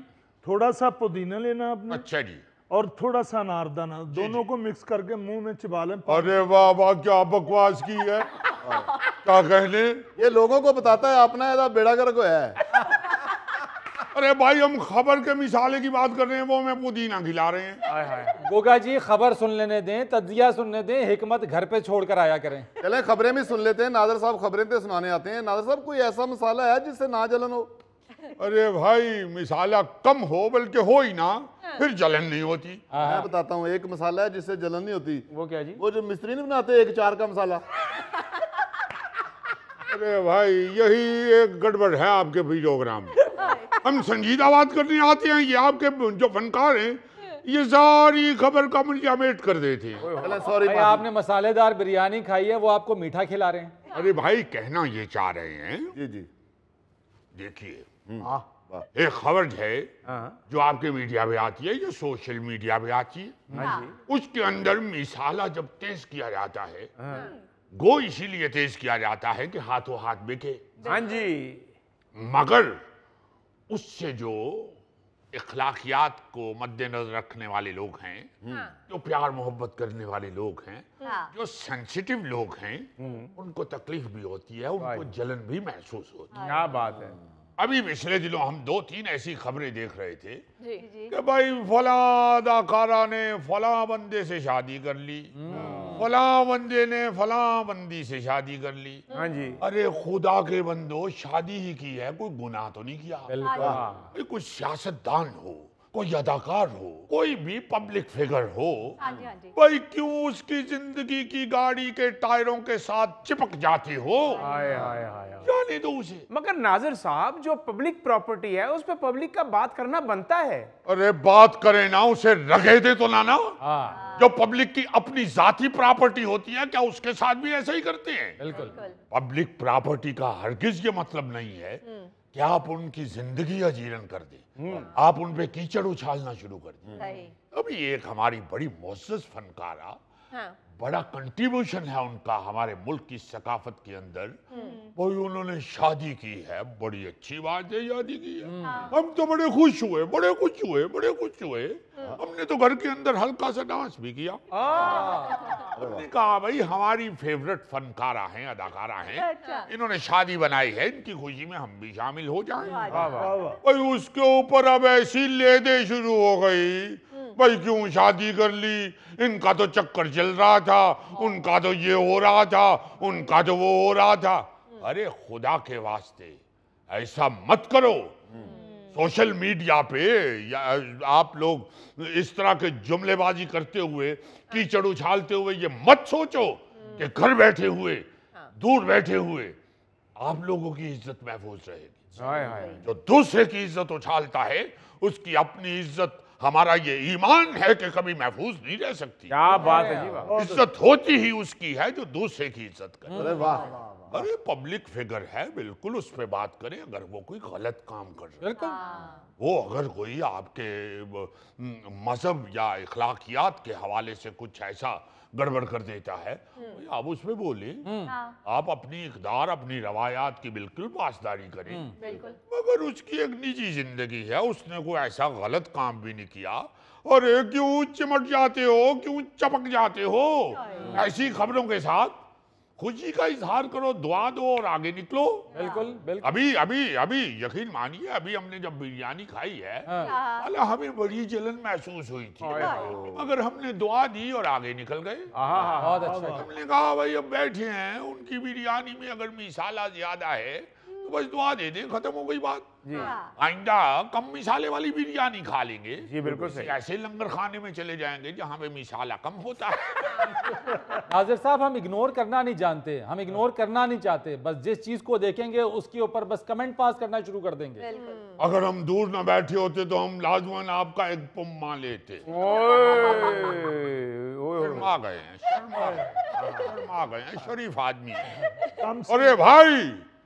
थोड़ा सा पुदीना लेना आपने अच्छा जी और थोड़ा सा अनारदाना दोनों को मिक्स करके मुंह में चिबा लें अरे वाह वाह क्या बकवास की है क्या कहने ये लोगों को बताता है अपना बेड़ा गर्क है अरे भाई हम खबर के मिसाले की बात कर रहे हैं वो हमें पुदीना खिला रहे हैं गोगा जी खबर सुन लेने दें तजिया सुनने दें हिकमत घर पे छोड़ कर आया करें चले खबरें भी सुन लेते हैं नादर साहब खबरें तो सुनाने आते हैं नादर साहब कोई ऐसा मसाला है जिससे ना जलन हो अरे भाई मिसाला कम हो बल्कि हो ही ना हाँ। फिर जलन नहीं होती हाँ, हाँ। मैं बताता हूँ एक मसाला है जिससे जलन नहीं होती वो क्या जी वो जो मिस्त्री नहीं बनाते एक चार का मसाला अरे भाई यही एक गड़बड़ है आपके प्रोग्राम में हम संगीत आवाज करने आते हैं ये आपके जो फनकार हैं ये सारी खबर का अमेट कर देते हैं सॉरी आपने मसालेदार बिरयानी खाई है वो आपको मीठा खिला रहे हैं अरे भाई कहना ये चाह रहे हैं जी जी देखिए हम्म। हाँ। एक खबर है हाँ। जो आपके मीडिया पे आती है जो सोशल मीडिया पे आती है हाँ उसके अंदर मिसाला जब तेज किया जाता है गो इसीलिए तेज किया जाता है कि हाथों हाथ बिके हाँ जी मगर उससे जो इखलाकियात को मद्देनजर रखने वाले लोग हैं हाँ। जो प्यार मोहब्बत करने वाले लोग हैं हाँ। जो सेंसिटिव लोग हैं हम्म। उनको तकलीफ भी होती है उनको जलन भी महसूस होती है क्या बात है अभी पिछले दिनों हम दो तीन ऐसी खबरें देख रहे थे जी, जी। कि भाई फला अदाकारा ने फला बंदे से शादी कर ली हम्म। फला बंदे ने फला बंदी से शादी कर ली हाँ जी अरे खुदा के बंदो शादी ही की है कोई गुनाह तो नहीं किया कुछ सियासतदान हो कोई अदाकार हो कोई भी पब्लिक फिगर हो भाई हाँ हाँ क्यों उसकी जिंदगी की गाड़ी के टायरों के साथ चिपक जाती हो जाने दो उसे मगर नाजर साहब जो पब्लिक प्रॉपर्टी है उस पर पब्लिक का बात करना बनता है अरे बात करे ना उसे रगे दे तो ना ना हाँ। जो पब्लिक की अपनी जाति प्रॉपर्टी होती है क्या उसके साथ भी ऐसा ही करते हैं बिल्कुल पब्लिक प्रॉपर्टी का हरगिज ये मतलब नहीं है हम्म। कि आप उनकी जिंदगी अजीरन कर दें हम्म। आप उन पे कीचड़ उछालना शुरू कर दें अभी एक हमारी बड़ी मोहस फनकारा हाँ। बड़ा कंट्रीब्यूशन है उनका हमारे मुल्क की सकाफत के अंदर वही हम्म। उन्होंने शादी की है बड़ी अच्छी बात है शादी की है हाँ। हम तो बड़े खुश हुए बड़े खुश हुए बड़े खुश हुए हाँ। हमने तो घर के अंदर हल्का सा डांस भी किया हमने कहा भाई हमारी फेवरेट फनकारा हैं अदाकारा हैं अच्छा। इन्होंने शादी बनाई है इनकी खुशी में हम भी शामिल हो जाए भाई उसके ऊपर अब ऐसी लेदे शुरू हो गई भाई क्यों शादी कर ली इनका तो चक्कर चल रहा था उनका तो ये हो रहा था उनका तो वो हो रहा था अरे खुदा के वास्ते ऐसा मत करो सोशल मीडिया पे या आप लोग इस तरह के जुमलेबाजी करते हुए कीचड़ उछालते हुए ये मत सोचो कि घर बैठे हुए दूर बैठे हुए आप लोगों की इज्जत महफूज रहेगी जो दूसरे की इज्जत उछालता है उसकी अपनी इज्जत हमारा ये ईमान है कि कभी महफूज नहीं रह सकती क्या बात है इज्जत होती ही उसकी है जो दूसरे की इज्जत करे अरे वाह अरे पब्लिक फिगर है बिल्कुल उस पर बात करें अगर वो कोई गलत काम कर रहा हाँ। वो अगर कोई आपके मजहब या इखलाकियात के हवाले से कुछ ऐसा गड़बड़ कर देता है हम्म। आप उसमें बोले हम्म। हाँ। आप अपनी इकदार अपनी रवायात की बिल्कुल पासदारी करें हम्म। मगर उसकी एक निजी जिंदगी है उसने कोई ऐसा गलत काम भी नहीं किया और क्यों चिमट जाते हो क्यों चपक जाते हो हाँ। ऐसी खबरों के साथ खुशी का इजहार करो दुआ दो और आगे निकलो बिल्कुल हाँ। बिल्कुल अभी अभी अभी यकीन मानिए अभी हमने जब बिरयानी खाई है हाँ। हाँ। अल हमें बड़ी जलन महसूस हुई थी मगर हमने दुआ दी और आगे निकल गए बहुत अच्छा हमने कहा भाई अब बैठे हैं उनकी बिरयानी में अगर मिसाला ज्यादा है बस दुआ दे दे खत्म हो गई बात हाँ। आइंदा कम मिसाले वाली बिरयानी खा लेंगे जी बिल्कुल सही ऐसे लंगर खाने में चले जाएंगे जहाँ पे मिसाला कम होता है नाजिर साहब हम इग्नोर करना नहीं जानते हम इग्नोर करना नहीं चाहते बस जिस चीज को देखेंगे उसके ऊपर बस कमेंट पास करना शुरू कर देंगे अगर हम दूर ना बैठे होते तो हम लाजवान आपका एक पुम मान लेते शर्मा गए शर्मा गए शरीफ आदमी अरे भाई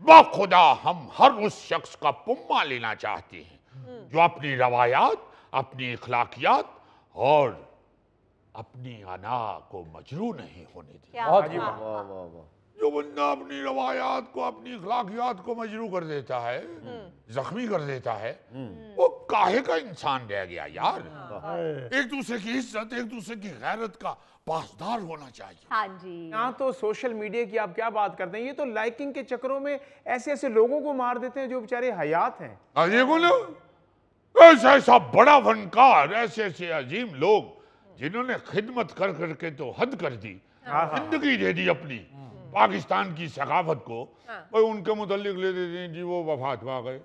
खुदा हम हर उस शख्स का पुम्मा लेना चाहते हैं हम्म। जो अपनी रवायात अपनी इखलाकियात और अपनी अना को मजरू नहीं होने वाह जो बंदा अपनी रवायात को अपनी अखलाकियात को मजरू कर देता है हम्म। जख्मी कर देता है हम्म। वो काहे का इंसान रह गया यार हाँ। एक दूसरे की इज्जत एक दूसरे की गैरत का पासदार होना चाहिए हाँ जी यहाँ तो सोशल मीडिया की आप क्या बात करते हैं ये तो लाइकिंग के चक्रों में ऐसे ऐसे लोगों को मार देते हैं जो बेचारे हयात हैं ये हाँ बोलो ऐसा ऐसा बड़ा फनकार ऐसे ऐसे अजीम लोग जिन्होंने खिदमत कर करके तो हद कर दी हाँ, जिंदगी दे दी अपनी हम्म। पाकिस्तान की सकाफत को हाँ। भाई उनके मुतलिक ले देते हैं जी वो वफात पा गए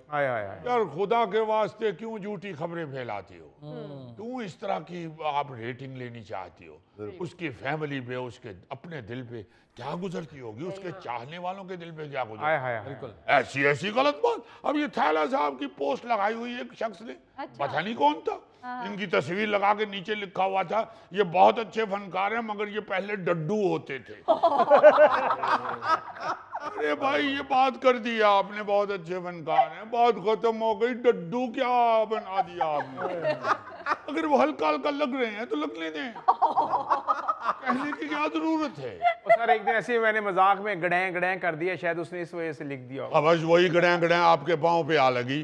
यार खुदा के वास्ते क्यों झूठी खबरें फैलाते हो हम्म। क्यों इस तरह की आप रेटिंग लेनी चाहती हो उसकी फैमिली पे उसके अपने दिल पे क्या गुजरती होगी उसके चाहने वालों के दिल पे क्या गुजर ऐसी ऐसी गलत बात अब ये थैला साहब की पोस्ट लगाई हुई एक शख्स ने अच्छा। पता नहीं कौन था हाँ। इनकी तस्वीर लगा के नीचे लिखा हुआ था ये बहुत अच्छे फनकार हैं मगर ये पहले डड्डू होते थे अरे भाई ये बात कर दिया आपने बहुत अच्छे फनकार हैं बहुत खत्म हो गई डड्डू क्या बना दिया आपने अगर वो हल्का हल्का लग रहे हैं तो लगने दें कहने की क्या जरूरत है सर एक दिन ऐसे मैंने मजाक में गड़े गड़े कर दिया शायद उसने इस वजह से लिख दिया अब वही गड़े गड़े आपके पाँव पे आ लगी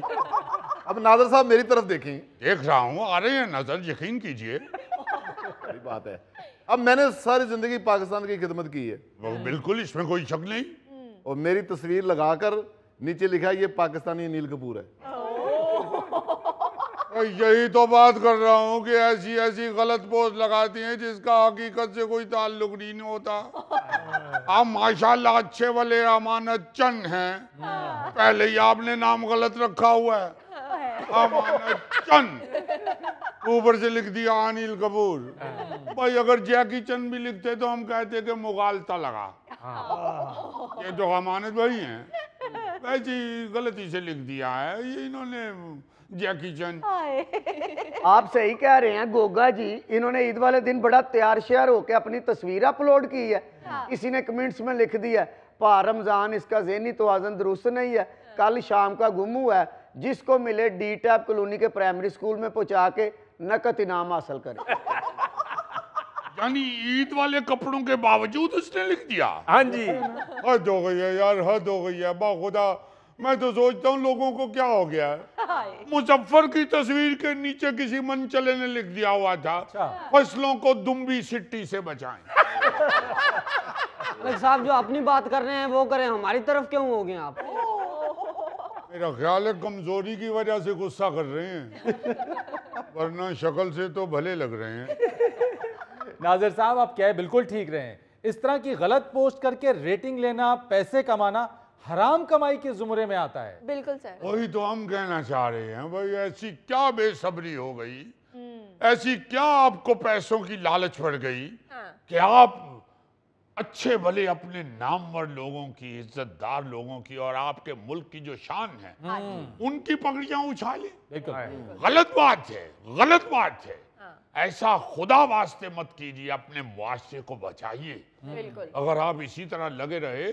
अब नाजर साहब मेरी तरफ देखें देख रहा हूँ आ रहे हैं नजर यकीन कीजिए बात है अब मैंने सारी जिंदगी पाकिस्तान की खिदमत की है बिल्कुल इसमें कोई शक नहीं और मेरी तस्वीर लगाकर नीचे लिखा ये पाकिस्तानी अनिल कपूर है यही तो बात कर रहा हूँ कि ऐसी ऐसी गलत पोस्ट लगाती हैं जिसका हकीकत से कोई ताल्लुक नहीं होता आप माशाल्लाह अच्छे वाले अमानत चंद हैं हाँ। पहले ही आपने नाम गलत रखा हुआ है अमानत ऊपर से लिख दिया अनिल कपूर भाई अगर जैकी चंद भी लिखते तो हम कहते कि मुगालता लगा हाँ। ये जो अमानत भाई हैं वैसे गलती से लिख दिया है ये इन्होंने जैकी चंद आप सही कह रहे हैं गोगा जी इन्होंने ईद वाले दिन बड़ा तैयार शेयर होकर अपनी तस्वीर अपलोड की है किसी हाँ। ने कमेंट्स में लिख दिया पा रमजान इसका जहनी तो दुरुस्त नहीं है कल शाम का गुम हुआ है जिसको मिले डी टैप कॉलोनी के प्राइमरी स्कूल में पहुंचा के नकद इनाम हासिल करे यानी ईद वाले कपड़ों के बावजूद उसने लिख दिया हाँ जी हद हो गई है यार हद हो गई है बाखुदा मैं तो सोचता हूँ लोगों को क्या हो गया है मुजफ्फर की तस्वीर के नीचे किसी मन चले ने लिख दिया हुआ था अच्छा। फसलों को दुम्बी सिट्टी से बचाएं साहब जो अपनी बात कर रहे हैं वो करें हमारी तरफ क्यों हो गए आप मेरा ख्याल है कमजोरी की वजह से गुस्सा कर रहे हैं वरना शक्ल से तो भले लग रहे हैं नाजर साहब आप क्या है बिल्कुल ठीक रहे हैं इस तरह की गलत पोस्ट करके रेटिंग लेना पैसे कमाना हराम कमाई के जुमरे में आता है बिल्कुल सर वही तो हम कहना चाह रहे हैं भाई ऐसी क्या बेसब्री हो गई हम्म। ऐसी क्या आपको पैसों की लालच पड़ गई हाँ। कि आप अच्छे भले अपने नामवर लोगों की इज्जतदार लोगों की और आपके मुल्क की जो शान है हाँ उनकी पगड़िया उछाले हाँ। गलत बात है गलत बात है हाँ। ऐसा खुदा वास्ते मत कीजिए अपने मुआशरे को बचाइए अगर आप इसी तरह लगे रहे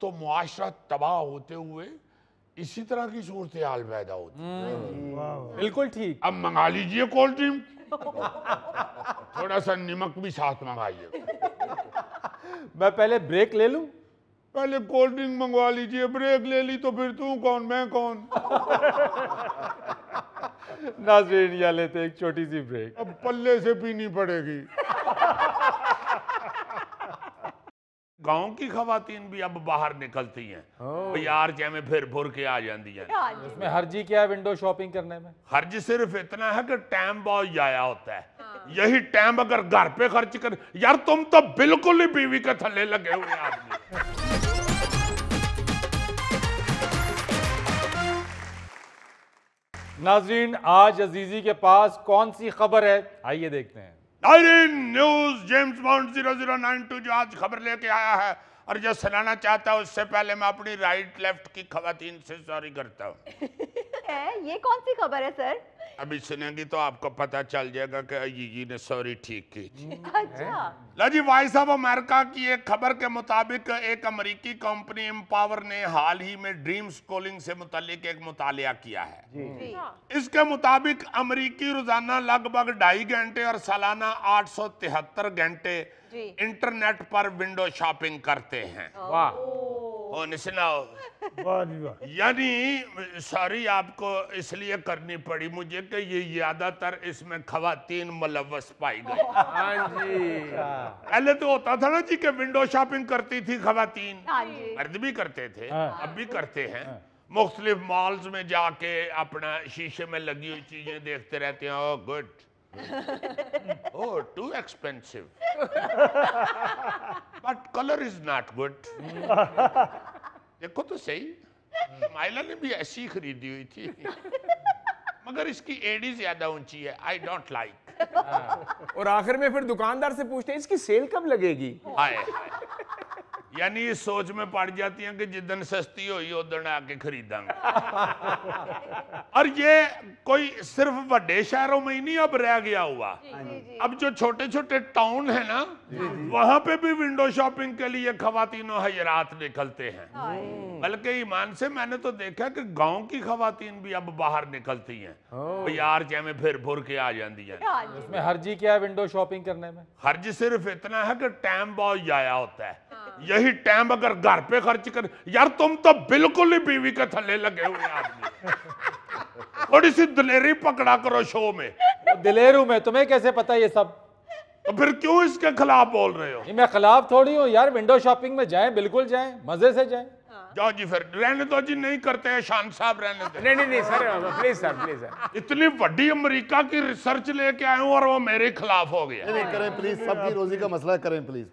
तो मुआशरा तबाह होते हुए इसी तरह की सूरत हाल पैदा होती हम्म। बिल्कुल ठीक अब मंगा लीजिए कोल्ड ड्रिंक थोड़ा सा नमक भी साथ मंगाइए मैं पहले ब्रेक ले लूं पहले कोल्ड ड्रिंक मंगवा लीजिए ब्रेक ले ली तो फिर तू कौन मैं कौन नाजरीन या लेते एक छोटी सी ब्रेक अब पल्ले से पीनी पड़ेगी गांव की खातन भी अब बाहर निकलती हैं यार जैमे फिर भुर के आ जाती है हाँ उसमें हर्जी क्या है विंडो शॉपिंग करने में हर्ज सिर्फ इतना है कि टाइम बहुत जाया होता है हाँ। यही टाइम अगर घर पे खर्च कर यार तुम तो बिल्कुल ही बीवी के थले लगे हुए आदमी नाजरीन आज अजीजी के पास कौन सी खबर है आइए देखते हैं news James Bond zero zero nine two जो आज खबर लेके आया है और जो सुनाना चाहता है उससे पहले मैं अपनी राइट लेफ्ट की खातन से सॉरी करता हूँ ये कौन सी खबर है सर अभी सुनेंगी तो आपको पता चल जाएगा कि अजीजी ने सॉरी ठीक की अच्छा लाजी भाई साहब अमेरिका की एक खबर के मुताबिक एक अमेरिकी कंपनी एम्पावर ने हाल ही में ड्रीम कॉलिंग से मुतल एक मुताल किया है हाँ। इसके मुताबिक अमेरिकी रोजाना लगभग ढाई घंटे और सालाना आठ सौ तिहत्तर घंटे इंटरनेट पर विंडो शॉपिंग करते हैं वाह यानी सॉरी आपको इसलिए करनी पड़ी मुझे कि ये ज्यादातर इसमें खातन मुलवस पाई गई हाँ जी अच्छा। पहले तो होता था ना जी के विंडो शॉपिंग करती थी खातन हाँ मर्द भी करते थे हाँ। अब भी करते हैं मुख्तलिफ मॉल्स में जाके अपना शीशे में लगी हुई चीजें देखते रहते हैं oh good Hmm. oh, too expensive. but color is not good. Hmm. देखो तो सही hmm. माइला ने भी ऐसी खरीदी हुई थी मगर इसकी एडी ज्यादा ऊंची है आई डोंट लाइक और आखिर में फिर दुकानदार से पूछते हैं इसकी सेल कब लगेगी हाय यानी सोच में पड़ जाती हैं कि दिन सस्ती हुई दिन आके खरीदा और ये कोई सिर्फ बड़े शहरों में ही नहीं अब रह गया हुआ अब जो छोटे छोटे टाउन है ना वहां पे भी विंडो शॉपिंग के लिए खातिन हजरात निकलते हैं हाँ, बल्कि ईमान से मैंने तो देखा कि गांव की खातन भी अब बाहर निकलती हैं यार जैमे फिर भुर के आ जाती है हाँ, उसमें हर्जी क्या है विंडो शॉपिंग करने में हर्जी सिर्फ इतना है कि टाइम बहुत जाया होता है हाँ। यही टाइम अगर घर पे खर्च कर यार तुम तो बिल्कुल ही बीवी के थले लगे हुए आदमी थोड़ी सी दिलेरी पकड़ा करो शो में तो दिलेर हूं मैं तुम्हें कैसे पता ये सब तो फिर क्यों इसके खिलाफ बोल रहे हो मैं खिलाफ थोड़ी हूँ यार विंडो शॉपिंग में जाए बिल्कुल जाए मजे से जाए जाओ जी फिर रहने दो जी नहीं करते हैं शान साहब रहने दो नहीं नहीं नहीं sir please sir please sir इतनी बड़ी अमेरिका की रिसर्च लेके आए और वो मेरे खिलाफ हो गया नहीं करें प्लीज सबकी रोजी का मसला करें प्लीज,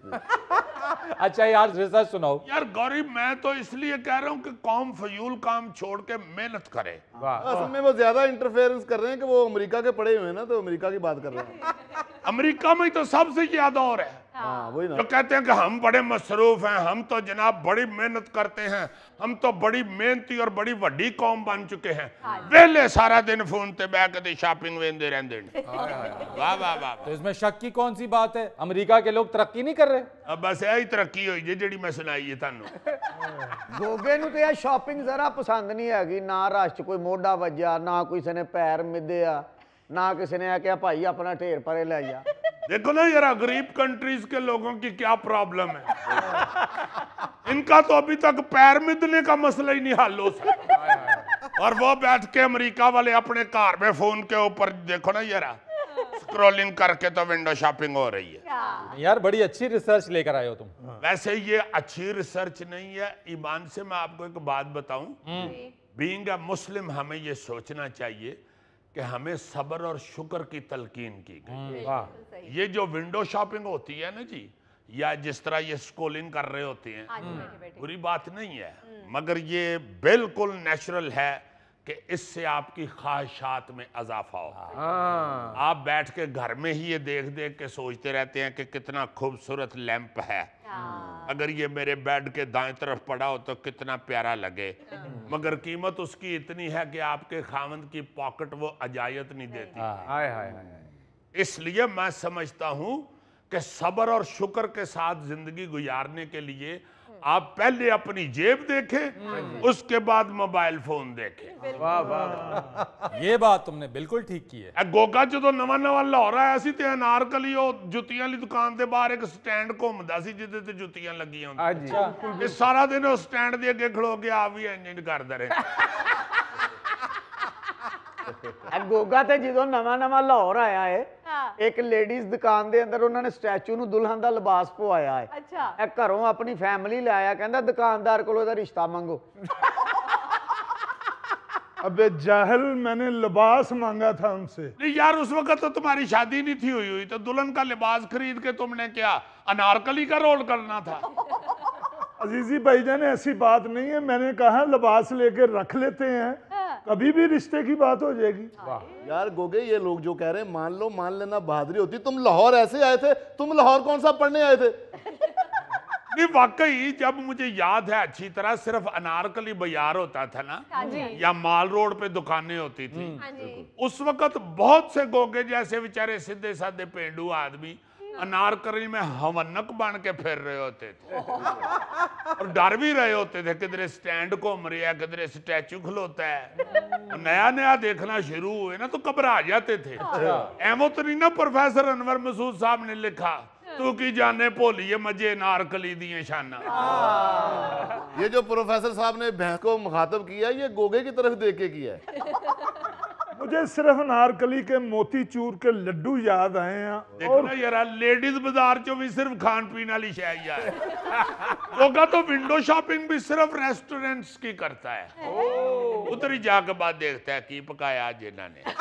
अच्छा यार रिसर्च सुनाओ यार गौरी मैं तो इसलिए कह रहा हूँ कि कौम फजूल काम छोड़ के मेहनत करे असल में वो ज्यादा इंटरफेरेंस कर रहे हैं कि वो अमेरिका के पड़े हुए हैं ना तो अमेरिका की बात कर रहे हैं अमेरिका में तो सबसे ज्यादा और है हाँ। जो हाँ, तो कहते हैं कि हम बड़े मसरूफ हैं हम तो जनाब बड़ी मेहनत करते हैं हम तो बड़ी मेहनती और बड़ी वड्डी कौम बन चुके हैं हाँ वेले सारा दिन फोन ते बैठ के शॉपिंग वेंदे रहंदे ने हाँ, वाह वाह वाह तो इसमें शक की कौन सी बात है अमेरिका के लोग तरक्की नहीं कर रहे अब बस यही तरक्की हुई जे जेडी मैं सुनाई है थानू गोगे तो ये शॉपिंग जरा पसंद नहीं हैगी ना राष्ट्र कोई मोढ़ा वजया ना किसी ने पैर मिदया ना किसी ने आ भाई अपना ढेर परे ले देखो ना यार गरीब कंट्रीज के लोगों की क्या प्रॉब्लम है इनका तो अभी तक पैर मिदने का मसला ही नहीं हल हो सकता और वो बैठ के अमेरिका वाले अपने कार में फोन के ऊपर देखो ना यार स्क्रॉलिंग करके तो विंडो शॉपिंग हो रही है यार बड़ी अच्छी रिसर्च लेकर आए हो तुम हाँ। वैसे ये अच्छी रिसर्च नहीं है ईमान से मैं आपको एक बात बताऊं बीइंग अ मुस्लिम हमें ये सोचना चाहिए कि हमें सब्र और शुक्र की तलकीन की गई हम्म, ये जो विंडो शॉपिंग होती है ना जी या जिस तरह ये स्कोलिंग कर रहे होते हैं हम्म। बुरी बात नहीं है हम्म। मगर ये बिल्कुल नेचुरल है कि इससे आपकी ख्वाहिशात में अजाफा हो हाँ। आप बैठ के घर में ही ये देख देख के सोचते रहते हैं कि कितना खूबसूरत लैंप है हाँ। अगर ये मेरे बेड के दाएं तरफ पड़ा हो तो कितना प्यारा लगे हाँ। मगर कीमत उसकी इतनी है कि आपके खामंद की पॉकेट वो अजायत नहीं देती इसलिए मैं समझता हूँ कि सबर और शुक्र के साथ ज़िंदगी गुजारने के लिए आप पहले अपनी जेब देखें उसके बाद मोबाइल फोन देखें वाह वाह ये बात तुमने बिल्कुल ठीक की है ਗੋਗਾ ਜਦੋਂ ਨਵਾਂ ਨਵਾਂ ਲਾਹੌਰ ਆਇਆ ਸੀ ਤੇ ਅਨਾਰਕਲੀ ਲਈ ਉਹ ਜੁੱਤੀਆਂ ਵਾਲੀ ਦੁਕਾਨ ਦੇ ਬਾਹਰ ਇੱਕ ਸਟੈਂਡ ਘੁੰਮਦਾ ਸੀ ਜਿਹਦੇ ਤੇ ਜੁੱਤੀਆਂ ਲੱਗੀਆਂ ਹੁੰਦੀਆਂ ਇਹ ਸਾਰਾ ਦਿਨ ਉਹ ਸਟੈਂਡ ਦੇ ਅੱਗੇ ਖੜੋ ਕੇ ਆ ਵੀ ਇੰਜ ਇੰਜ ਕਰਦਾ ਰਿਹਾ ਗੋਗਾ ਤੇ ਜਦੋਂ ਨਵਾਂ ਨਵਾਂ ਲਾਹੌਰ ਆਇਆ ਹੈ एक लेडीज दुकान के अंदर उन्होंने स्टैचू ਸਟੈਚੂ दुल्हन का लिबास पवाया है अच्छा। ਅੱਛਾ ਇਹ ਘਰੋਂ ਆਪਣੀ ਫੈਮਿਲੀ ਲਾਇਆ ਕਹਿੰਦਾ ਦੁਕਾਨਦਾਰ ਕੋਲੋਂ ਇਹਦਾ अबे जाहल मैंने लिबास मांगा था उनसे नहीं यार उस वक्त तो तुम्हारी शादी नहीं थी हुई हुई तो दुल्हन का लिबास खरीद के तुमने क्या अनारकली का रोल करना था अजीजी भाईजान ऐसी बात नहीं है मैंने कहा लिबास लेके रख लेते हैं कभी भी रिश्ते की बात हो जाएगी यार गोगे ये लोग जो कह रहे हैं मान लो मान लेना बहादुरी होती तुम लाहौर ऐसे आए थे तुम लाहौर कौन सा पढ़ने आए थे नहीं वाकई जब मुझे याद है अच्छी तरह सिर्फ अनारकली बाजार होता था ना हाँ या माल रोड पे दुकानें होती थी हम्म। हाँ उस वक्त बहुत से गोगे जैसे बेचारे सीधे साधे पेंडू आदमी अनारकली में हवनक बन के फिर रहे होते थे और डर भी रहे होते थे किधरे स्टैंड घूम रही है किधरे स्टैचू खलोता है नया नया देखना शुरू हुए ना तो घबरा जाते थे अच्छा। एमो तो नहीं ना प्रोफेसर अनवर मसूद साहब ने लिखा हाँ। तू की जाने भोलिए मजे नारकली दिए शाना हाँ। ये जो प्रोफेसर साहब ने भैंस को मुखातब किया ये गोगे की तरफ देख के किया मुझे सिर्फ नारकली के मोती चूर के लड्डू याद आए हैं और यार लेडीज बाजार चो भी सिर्फ खान पीने वाली शायद यार होगा तो विंडो शॉपिंग भी सिर्फ रेस्टोरेंट्स की करता है उधर ही जाके बाद देखता है की पकाया आज इन्होंने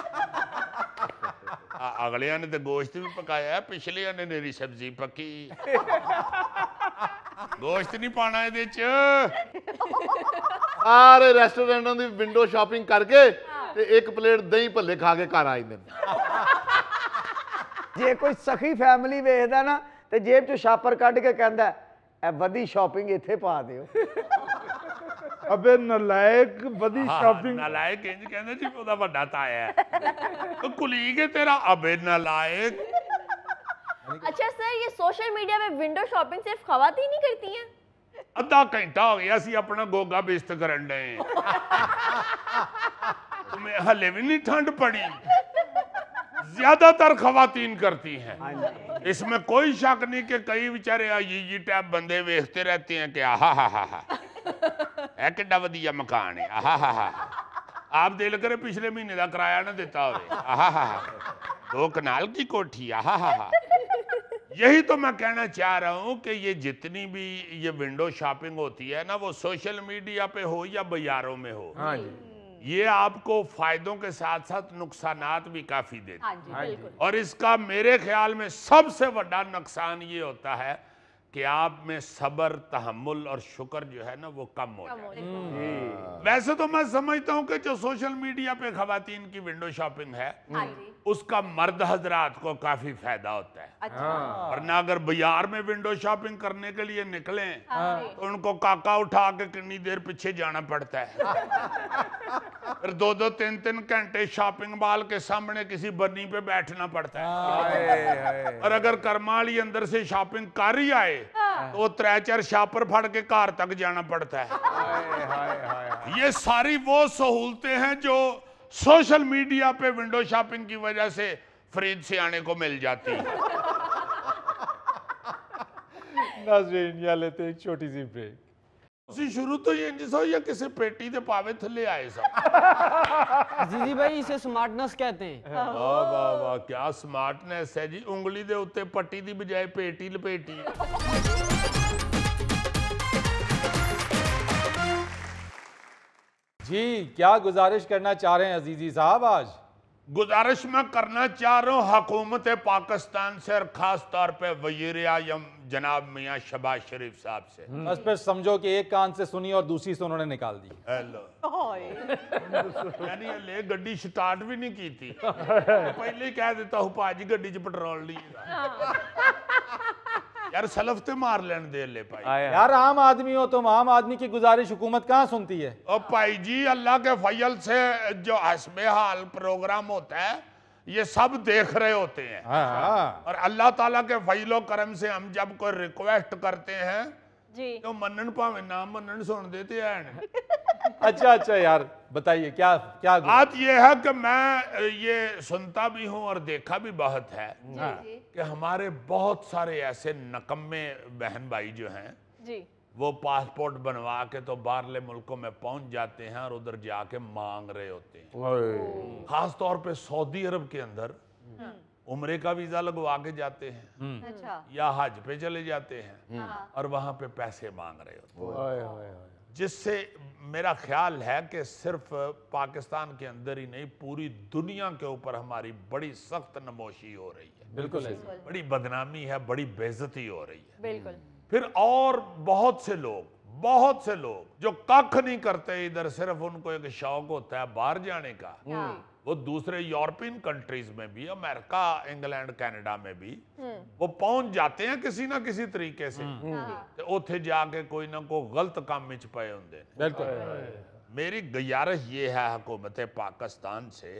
अगलिया ने तो गोश्त भी पकाया है पिछलिया ने मेरी सब्जी पकी गोश्त नहीं पाना है ਚ ਸਾਰੇ ਰੈਸਟੋਰੈਂਟਾਂ ਦੀ ਵਿੰਡੋ ਸ਼ਾਪਿੰਗ ਕਰਕੇ ਤੇ ਇੱਕ ਪਲੇਟ ਦਹੀਂ ਭੱਲੇ ਖਾ ਕੇ ਘਰ ਆ ਜਾਂਦੇ ਨੇ ਜੇ ਕੋਈ ਸਖੀ ਫੈਮਿਲੀ ਵੇਖਦਾ ਨਾ ਤੇ ਜੇਬ ਚੋਂ ਸ਼ਾਪਰ ਕੱਢ ਕੇ ਕਹਿੰਦਾ ਐ ਵਧੀ ਸ਼ਾਪਿੰਗ ਇੱਥੇ ਪਾ ਦਿਓ ਅਬੇ ਨਲਾਇਕ ਵਧੀ ਸ਼ਾਪਿੰਗ ਨਲਾਇਕ ਇੰਜ ਕਹਿੰਦੇ ਜੀ ਉਹਦਾ ਵੱਡਾ ਤਾਇਆ ਹੈ ਕੁਲੀਗ ਹੈ ਤੇਰਾ ਅਬੇ ਨਲਾਇਕ अच्छा सर ये सोशल मीडिया में विंडो शॉपिंग सिर्फ खातन ही करती हैं ਅੱਧਾ ਘੰਟਾ ਹੋ ਗਿਆ ਸੀ ਆਪਣਾ ਗੋਗਾ ਬੇਸਤ ਕਰਨ हले भी नहीं ठंड पड़ी ज्यादातर खातन करती हैं इसमें कोई शक नहीं कि कई बेचारे जी टैप बंदे वेखते रहते हैं कि आहा हा हा है कि वधिया मकान है आहा आप दिल करे पिछले महीने का किराया ना दिता हो दो कनाल की कोठी आहा यही तो मैं कहना चाह रहा हूँ कि ये जितनी भी ये विंडो शॉपिंग होती है ना वो सोशल मीडिया पे हो या बाजारों में हो हाँ जी ये आपको फायदों के साथ साथ नुकसान भी काफी देते हाँ जी, हाँ जी। और इसका मेरे ख्याल में सबसे बड़ा नुकसान ये होता है कि आप में सबर तहमुल और शुक्र जो है ना वो कम हो जाए वैसे तो मैं समझता हूँ कि जो सोशल मीडिया पे खातन की विंडो शॉपिंग है हाँ उसका मर्द हजरात को काफी फायदा होता है अच्छा। हाँ। वरना अगर बाजार में विंडो शॉपिंग करने के लिए निकले हाँ। तो उनको काका उठा के कितनी देर पीछे जाना पड़ता है फिर दो दो तीन तीन घंटे शॉपिंग मॉल के सामने किसी बर्नी पे बैठना पड़ता है और अगर करमाली अंदर से शॉपिंग कर ही आए हाँ। तो त्रै चार शापर फड़ के घर तक जाना पड़ता है ये सारी वो सहूलतें हैं जो सोशल मीडिया पे विंडो शॉपिंग की वजह से फ्रिज से आने को मिल जाती है ना लेते एक छोटी सी ब्रेक शुरू तो या किसी पेटी दे पावे थले आए जीजी भाई इसे स्मार्टनेस कहते हैं हाँ। वाह वाह वाह क्या स्मार्टनेस है जी उंगली दे उत्ते पट्टी दी बजाय पेटी लपेटी जी क्या गुजारिश करना चाह रहे हैं अजीजी साहब आज गुजारिश मैं करना चाह रहा हूँ हकूमत पाकिस्तान से और ख़ास तौर पर वजीर आजम जनाब मियाँ शबाज शरीफ साहब से हम्म। बस फिर समझो कि एक कान से सुनी और दूसरी से उन्होंने निकाल दी हेलो यानी ले गड्डी स्टार्ट भी नहीं की थी पहले कह देता हूँ पाजी गड्डी च पेट्रोल नहीं यार सलफ तो मार लेने दे ले भाई यार आम आदमी हो तुम आम आदमी की गुजारिश हुकूमत कहाँ सुनती है ओ भाई जी अल्लाह के फैल से जो हसबे हाल प्रोग्राम होता है ये सब देख रहे होते हैं हाँ।, हाँ। और अल्लाह ताला के फैलो करम से हम जब कोई रिक्वेस्ट करते हैं अच्छा अच्छा यार बताइए क्या क्या बात यह है कि मैं ये सुनता भी हूँ और देखा भी बहुत है हाँ। कि हमारे बहुत सारे ऐसे नकम्मे बहन भाई जो हैं जी वो पासपोर्ट बनवा के तो बाहरले मुल्कों में पहुंच जाते हैं और उधर जाके मांग रहे होते हैं खास तौर पे सऊदी अरब के अंदर हाँ। उम्रे का वीजा लगवा के जाते हैं हम्म। अच्छा। या हज पे चले जाते हैं हम्म। हाँ। और वहां पे पैसे मांग रहे होते जिससे मेरा ख्याल है कि सिर्फ पाकिस्तान के अंदर ही नहीं पूरी दुनिया के ऊपर हमारी बड़ी सख्त नमोशी हो रही है बिल्कुल बड़ी बदनामी है बड़ी बेजती हो रही है बिल्कुल फिर और बहुत से लोग बहुत से लोग जो कख नहीं करते इधर सिर्फ उनको एक शौक होता है बाहर जाने का हाँ। वो दूसरे यूरोपियन कंट्रीज में भी अमेरिका इंग्लैंड कनाडा में भी हम्म। वो पहुंच जाते हैं किसी ना किसी तरीके से हम्म। हाँ। तो ਉੱਥੇ जाके कोई ना कोई गलत काम में ਵਿੱਚ होंगे हाँ। मेरी गुजारिश ये है हुकूमत पाकिस्तान से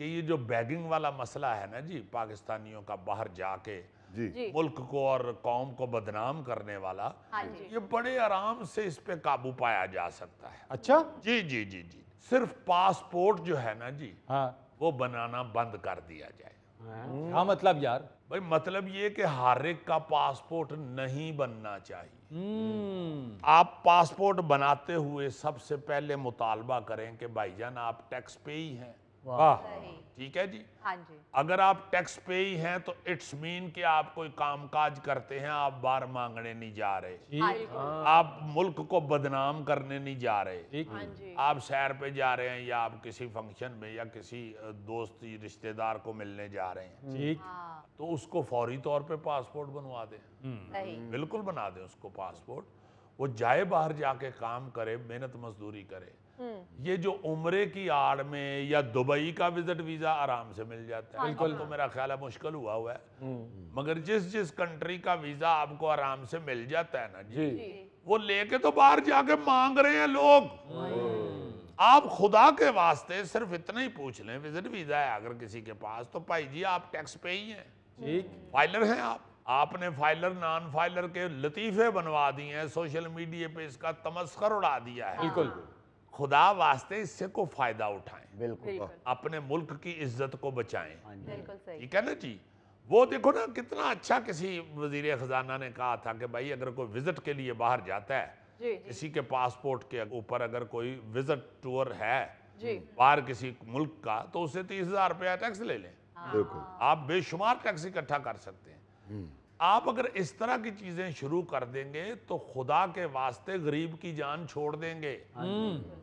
कि ये जो बैगिंग वाला मसला है ना जी पाकिस्तानियों का बाहर जाके जी। मुल्क को और कौम को बदनाम करने वाला हाँ ये बड़े आराम से इस पे काबू पाया जा सकता है अच्छा जी जी जी जी सिर्फ पासपोर्ट जो है ना जी हाँ वो बनाना बंद कर दिया जाए हाँ मतलब यार भाई मतलब ये कि हर एक का पासपोर्ट नहीं बनना चाहिए हम्म। आप पासपोर्ट बनाते हुए सबसे पहले मुतालबा करें कि भाईजान आप टैक्स पे ही हैं वाह ठीक है जी हाँ जी अगर आप टैक्स पे ही हैं तो इट्स मीन कि आप कोई कामकाज करते हैं आप बार मांगने नहीं जा रहे हाँ, हाँ। आप मुल्क को बदनाम करने नहीं जा रहे हाँ आप शहर पे जा रहे हैं या आप किसी फंक्शन में या किसी दोस्त रिश्तेदार को मिलने जा रहे हैं ठीक हाँ। तो उसको फौरी तौर पे पासपोर्ट बनवा दें हम्म। बिल्कुल बना दें उसको पासपोर्ट वो जाए बाहर जाके काम करे मेहनत मजदूरी करे हम्म। ये जो उम्र की आड़ में या दुबई का विजिट वीजा आराम से मिल जाता है बिल्कुल हाँ तो हाँ। मेरा ख्याल है मुश्किल हुआ हुआ है हम्म। मगर जिस जिस कंट्री का वीजा आपको आराम से मिल जाता है ना जी, जी। वो लेके तो बाहर जाके मांग रहे हैं लोग हम्म। आप खुदा के वास्ते सिर्फ इतना ही पूछ लें विजिट वीजा है अगर किसी के पास तो भाई जी आप टैक्स पे ही हैं फाइलर हैं आप आपने फाइलर नॉन फाइलर के लतीफ़े बनवा दिए हैं सोशल मीडिया पे इसका तमस्कर उड़ा दिया है बिल्कुल खुदा वास्ते इससे को फायदा उठाएं बिल्कुल अपने मुल्क की इज्जत को बचाएं हाँ ठीक है ना जी वो देखो ना कितना अच्छा किसी वजीर खजाना ने कहा था कि भाई अगर कोई विजिट के लिए बाहर जाता है किसी के पासपोर्ट के ऊपर अगर कोई विजिट टूर है बाहर किसी मुल्क का तो उसे तीस हजार रुपया टैक्स ले लें हाँ। आप बेशुमार टैक्स इकट्ठा कर सकते हैं आप अगर इस तरह की चीजें शुरू कर देंगे तो खुदा के वास्ते गरीब की जान छोड़ देंगे हाँ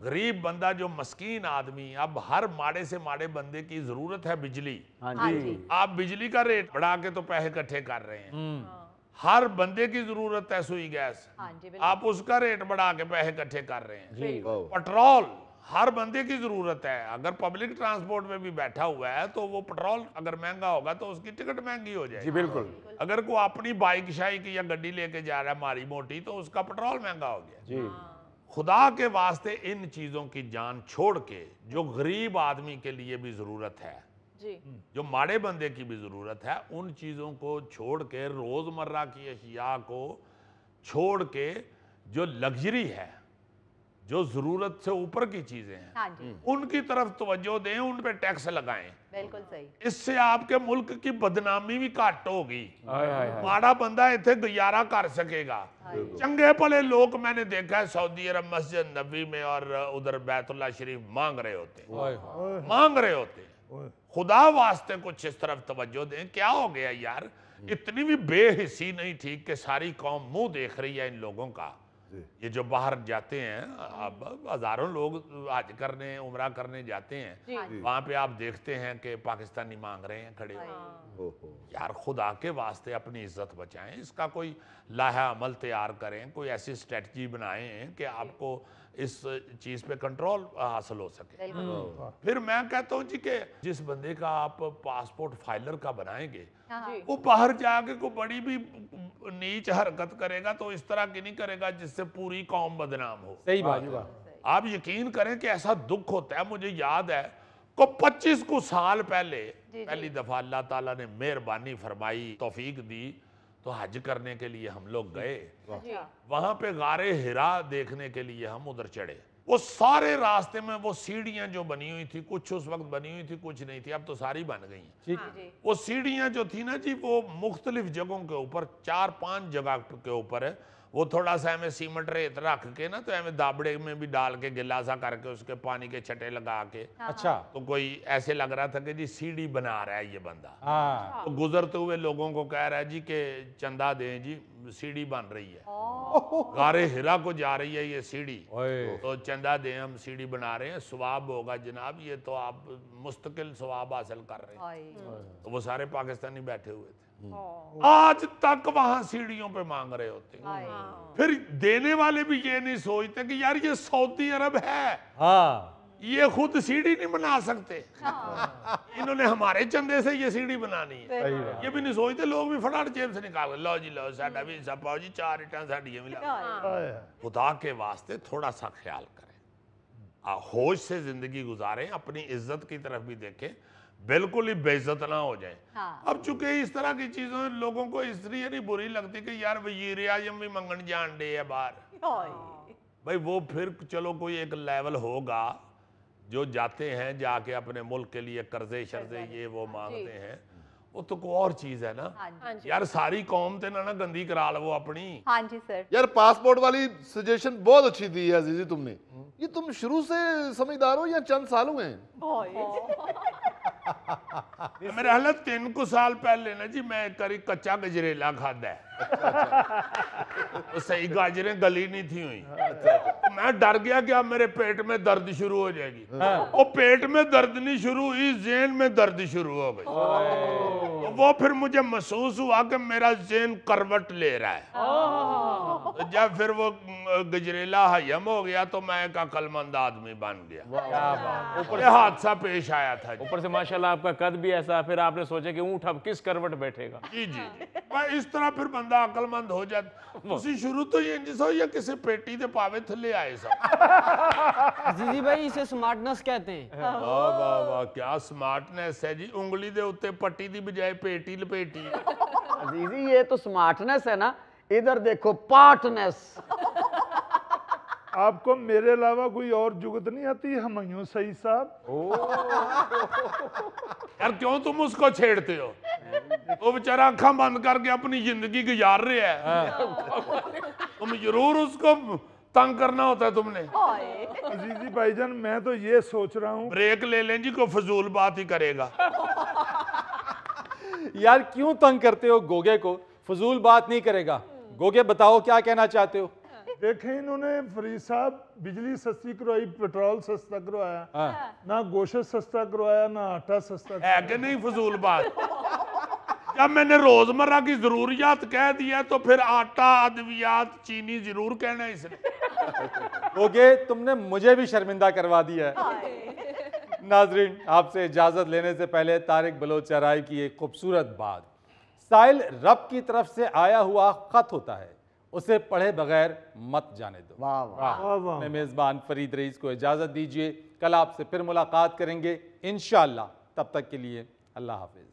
गरीब बंदा जो मस्कीन आदमी अब हर माड़े से माड़े बंदे की जरूरत है बिजली हाँ हाँ आप बिजली का रेट बढ़ा के तो पैसे इकट्ठे कर रहे हैं हम्म। हर बंदे की जरूरत है सुई गैस आप उसका रेट बढ़ा के पैसे इकट्ठे कर रहे हैं पेट्रोल हर बंदे की ज़रूरत है अगर पब्लिक ट्रांसपोर्ट में भी बैठा हुआ है तो वो पेट्रोल अगर महंगा होगा तो उसकी टिकट महंगी हो जाएगी बिल्कुल अगर को अपनी बाइक शाइक या गड्डी लेके जा रहा है मारी मोटी तो उसका पेट्रोल महंगा हो गया जी खुदा के वास्ते इन चीज़ों की जान छोड़ के जो गरीब आदमी के लिए भी ज़रूरत है जी। जो माड़े बंदे की भी ज़रूरत है उन चीज़ों को छोड़ के रोज़मर्रा की अशिया को छोड़ के जो लग्जरी है जो जरूरत से ऊपर की चीजें हैं हाँ जी। हम्म। उनकी तरफ तवज्जो दें उन पे टैक्स लगाएं बिल्कुल सही इससे आपके मुल्क की बदनामी भी घट होगी माड़ा बंदा इतने गुजारा कर सकेगा हाँ चंगे भले लोग मैंने देखा है सऊदी अरब मस्जिद नबी में और उधर बैतुल्ला शरीफ मांग रहे होते मांग रहे होते खुदा वास्ते कुछ इस तरफ तवज्जो दें क्या हो गया यार हम्म। इतनी भी बेहिसी नहीं ठीक कि सारी कौम मुंह देख रही है इन लोगों का ये जो बाहर जाते हैं अब हजारों लोग आज करने उमरा करने जाते हैं हाँ वहाँ पे आप देखते हैं कि पाकिस्तानी मांग रहे हैं खड़े हाँ। यार खुदा के वास्ते अपनी इज्जत बचाएं इसका कोई लाहा अमल तैयार करें कोई ऐसी स्ट्रेटजी बनाएं कि आपको इस चीज पे कंट्रोल हासिल हो सके हाँ। हाँ। फिर मैं कहता हूँ जी के जिस बंदे का आप पासपोर्ट फाइलर का बनाएंगे हाँ, वो बाहर जाके को बड़ी भी नीच हरकत करेगा तो इस तरह की नहीं करेगा जिससे पूरी कौम बदनाम हो सही बात आप यकीन करें कि ऐसा दुख होता है मुझे याद है को 25 को साल पहले पहली दफा अल्लाह ताला ने मेहरबानी फरमाई तोफीक दी तो हज करने के लिए हम लोग गए वहां पे गारे हिरा देखने के लिए हम उधर चढ़े वो सारे रास्ते में वो सीढ़ियां जो बनी हुई थी कुछ उस वक्त बनी हुई थी कुछ नहीं थी अब तो सारी बन गई ठीक हाँ वो सीढ़ियां जो थी ना जी वो मुख्तलिफ जगहों के ऊपर चार पांच जगह के ऊपर है वो थोड़ा सा हमें सीमेंट रेत रख के ना तो हमें दाबड़े में भी डाल के गिलासा करके उसके पानी के छटे लगा के हाँ। अच्छा तो कोई ऐसे लग रहा था कि जी सीढ़ी बना रहा है ये बंदा हाँ। अच्छा। तो गुजरते हुए लोगों को कह रहा है जी के चंदा दें जी सीढ़ी बन रही है गारे हिरा को जा रही है ये सीढ़ी तो चंदा दें हम सीढ़ी बना रहे हैं स्वाब होगा जनाब ये तो आप मुस्तकिल स्वाब हासिल कर रहे हैं तो वो सारे पाकिस्तानी बैठे हुए थे हम्म। हाँ। आज तक वहां सीढ़ियों पे मांग रहे होते हैं हाँ। फिर देने वाले भी ये नहीं सोचते कि यार ये सऊदी अरब है हाँ। ये खुद सीढ़ी नहीं बना सकते इन्होंने हमारे चंदे से ये सीढ़ी बनानी है ये भी नहीं सोचते लोग भी फटाफट जेब से निकाल लो जी लो साडा भी सब पाओ जी चार रिटर्न साढ़ी मिला खुदा के वास्ते थोड़ा सा ख्याल करें होश से जिंदगी गुजारें अपनी इज्जत की तरफ भी देखें बिल्कुल ही बेइज्जत ना हो जाए हाँ। अब चूंकि इस तरह की चीजों लोगों को इसलिए नहीं बुरी लगती कि यार वजीर आजम भी मंगन जान डे है बाहर भाई वो फिर चलो कोई एक लेवल होगा जो जाते हैं जाके अपने मुल्क के लिए कर्जे शर्जे ये वो हाँ, मांगते हैं ਉਹ ਤਾਂ ਕੋਈ ਹੋਰ ਚੀਜ਼ ਹੈ ਨਾ ਹਾਂਜੀ ਯਾਰ ਸਾਰੀ ਕੌਮ ना ਨਾ ਨਾ ਗੰਦੀ ਕਰਾ ਲਵੋ ਆਪਣੀ ਹਾਂਜੀ ਸਰ यार पासपोर्ट हाँ वाली सजेशन बहुत अच्छी दी है अजीजी तुमने ये तुम शुरू से समझदार हो या चंद साल हुए हैं oh. मेरा हाल तीन कुछ साल पहले ना जी मैं करी कच्चा गजरेला खादा है तो सही गाजरें गली नहीं थी हुई अच्छा, अच्छा। मैं डर गया कि अब मेरे पेट में दर्द शुरू हो जाएगी वो हाँ। पेट में दर्द नहीं शुरू हुई जेन में दर्द शुरू हो गई तो वो फिर मुझे महसूस हुआ कि मेरा जेन करवट ले रहा है हाँ। तो जब फिर वो गजरेला हयम हो गया तो मैं एक अकलमंद आदमी बन गया ऊपर हादसा पेश आया था ऊपर से माशाल्लाह आपका कद भी ऐसा फिर आपने सोचा कि ऊँट अब किस करवट बैठेगा जी जी मैं इस तरह फिर बंद बंदा अकलमंद हो ਜਾ ਤੁਸੀਂ ਸ਼ੁਰੂ ਤੋਂ ਹੀ ਇੰਜ ਸੋ ਜਾਂ ਕਿਸੇ ਪੇਟੀ ਦੇ ਪਾਵੇ ਥੱਲੇ ਆਏ ਸੋ जीजी भाई इसे स्मार्टनेस कहते हैं वाह वाह वाह क्या स्मार्टनेस है जी उंगली दे उत्ते पट्टी दी बजाय पेटी लपेटी जीजी ये तो स्मार्टनेस है ना इधर देखो पार्टनेस आपको मेरे अलावा कोई और जुगत नहीं आती हमायूं सही साहब यार क्यों तुम उसको छेड़ते हो वो बेचारा आंखा बंद करके अपनी जिंदगी गुजार रहा है हाँ। तुम जरूर उसको तंग करना होता है तुमने जी जी भाई जान मैं तो ये सोच रहा हूँ ब्रेक ले लें जी को फजूल बात ही करेगा यार क्यों तंग करते हो गोगे को फजूल बात नहीं करेगा गोगे बताओ क्या कहना चाहते हो देखे इन्होंने फरीद साहब बिजली सस्ती करवाई पेट्रोल सस्ता करवाया हाँ। ना गोशत सस्ता करवाया ना आटा सस्ता है कि नहीं फजूल बात जब मैंने रोजमर्रा की जरूरियात कह दिया तो फिर आटा अद्वियात चीनी जरूर कहना है इसने ओके तुमने मुझे भी शर्मिंदा करवा दिया है नाजरीन आपसे इजाजत लेने से पहले तारिक बलोचराय की एक खूबसूरत बात साइल रब की तरफ से आया हुआ खत होता है उसे पढ़े बगैर मत जाने दो मैं मेज़बान फरीद रईस को इजाज़त दीजिए कल आपसे फिर मुलाकात करेंगे इनशाला तब तक के लिए अल्लाह हाफिज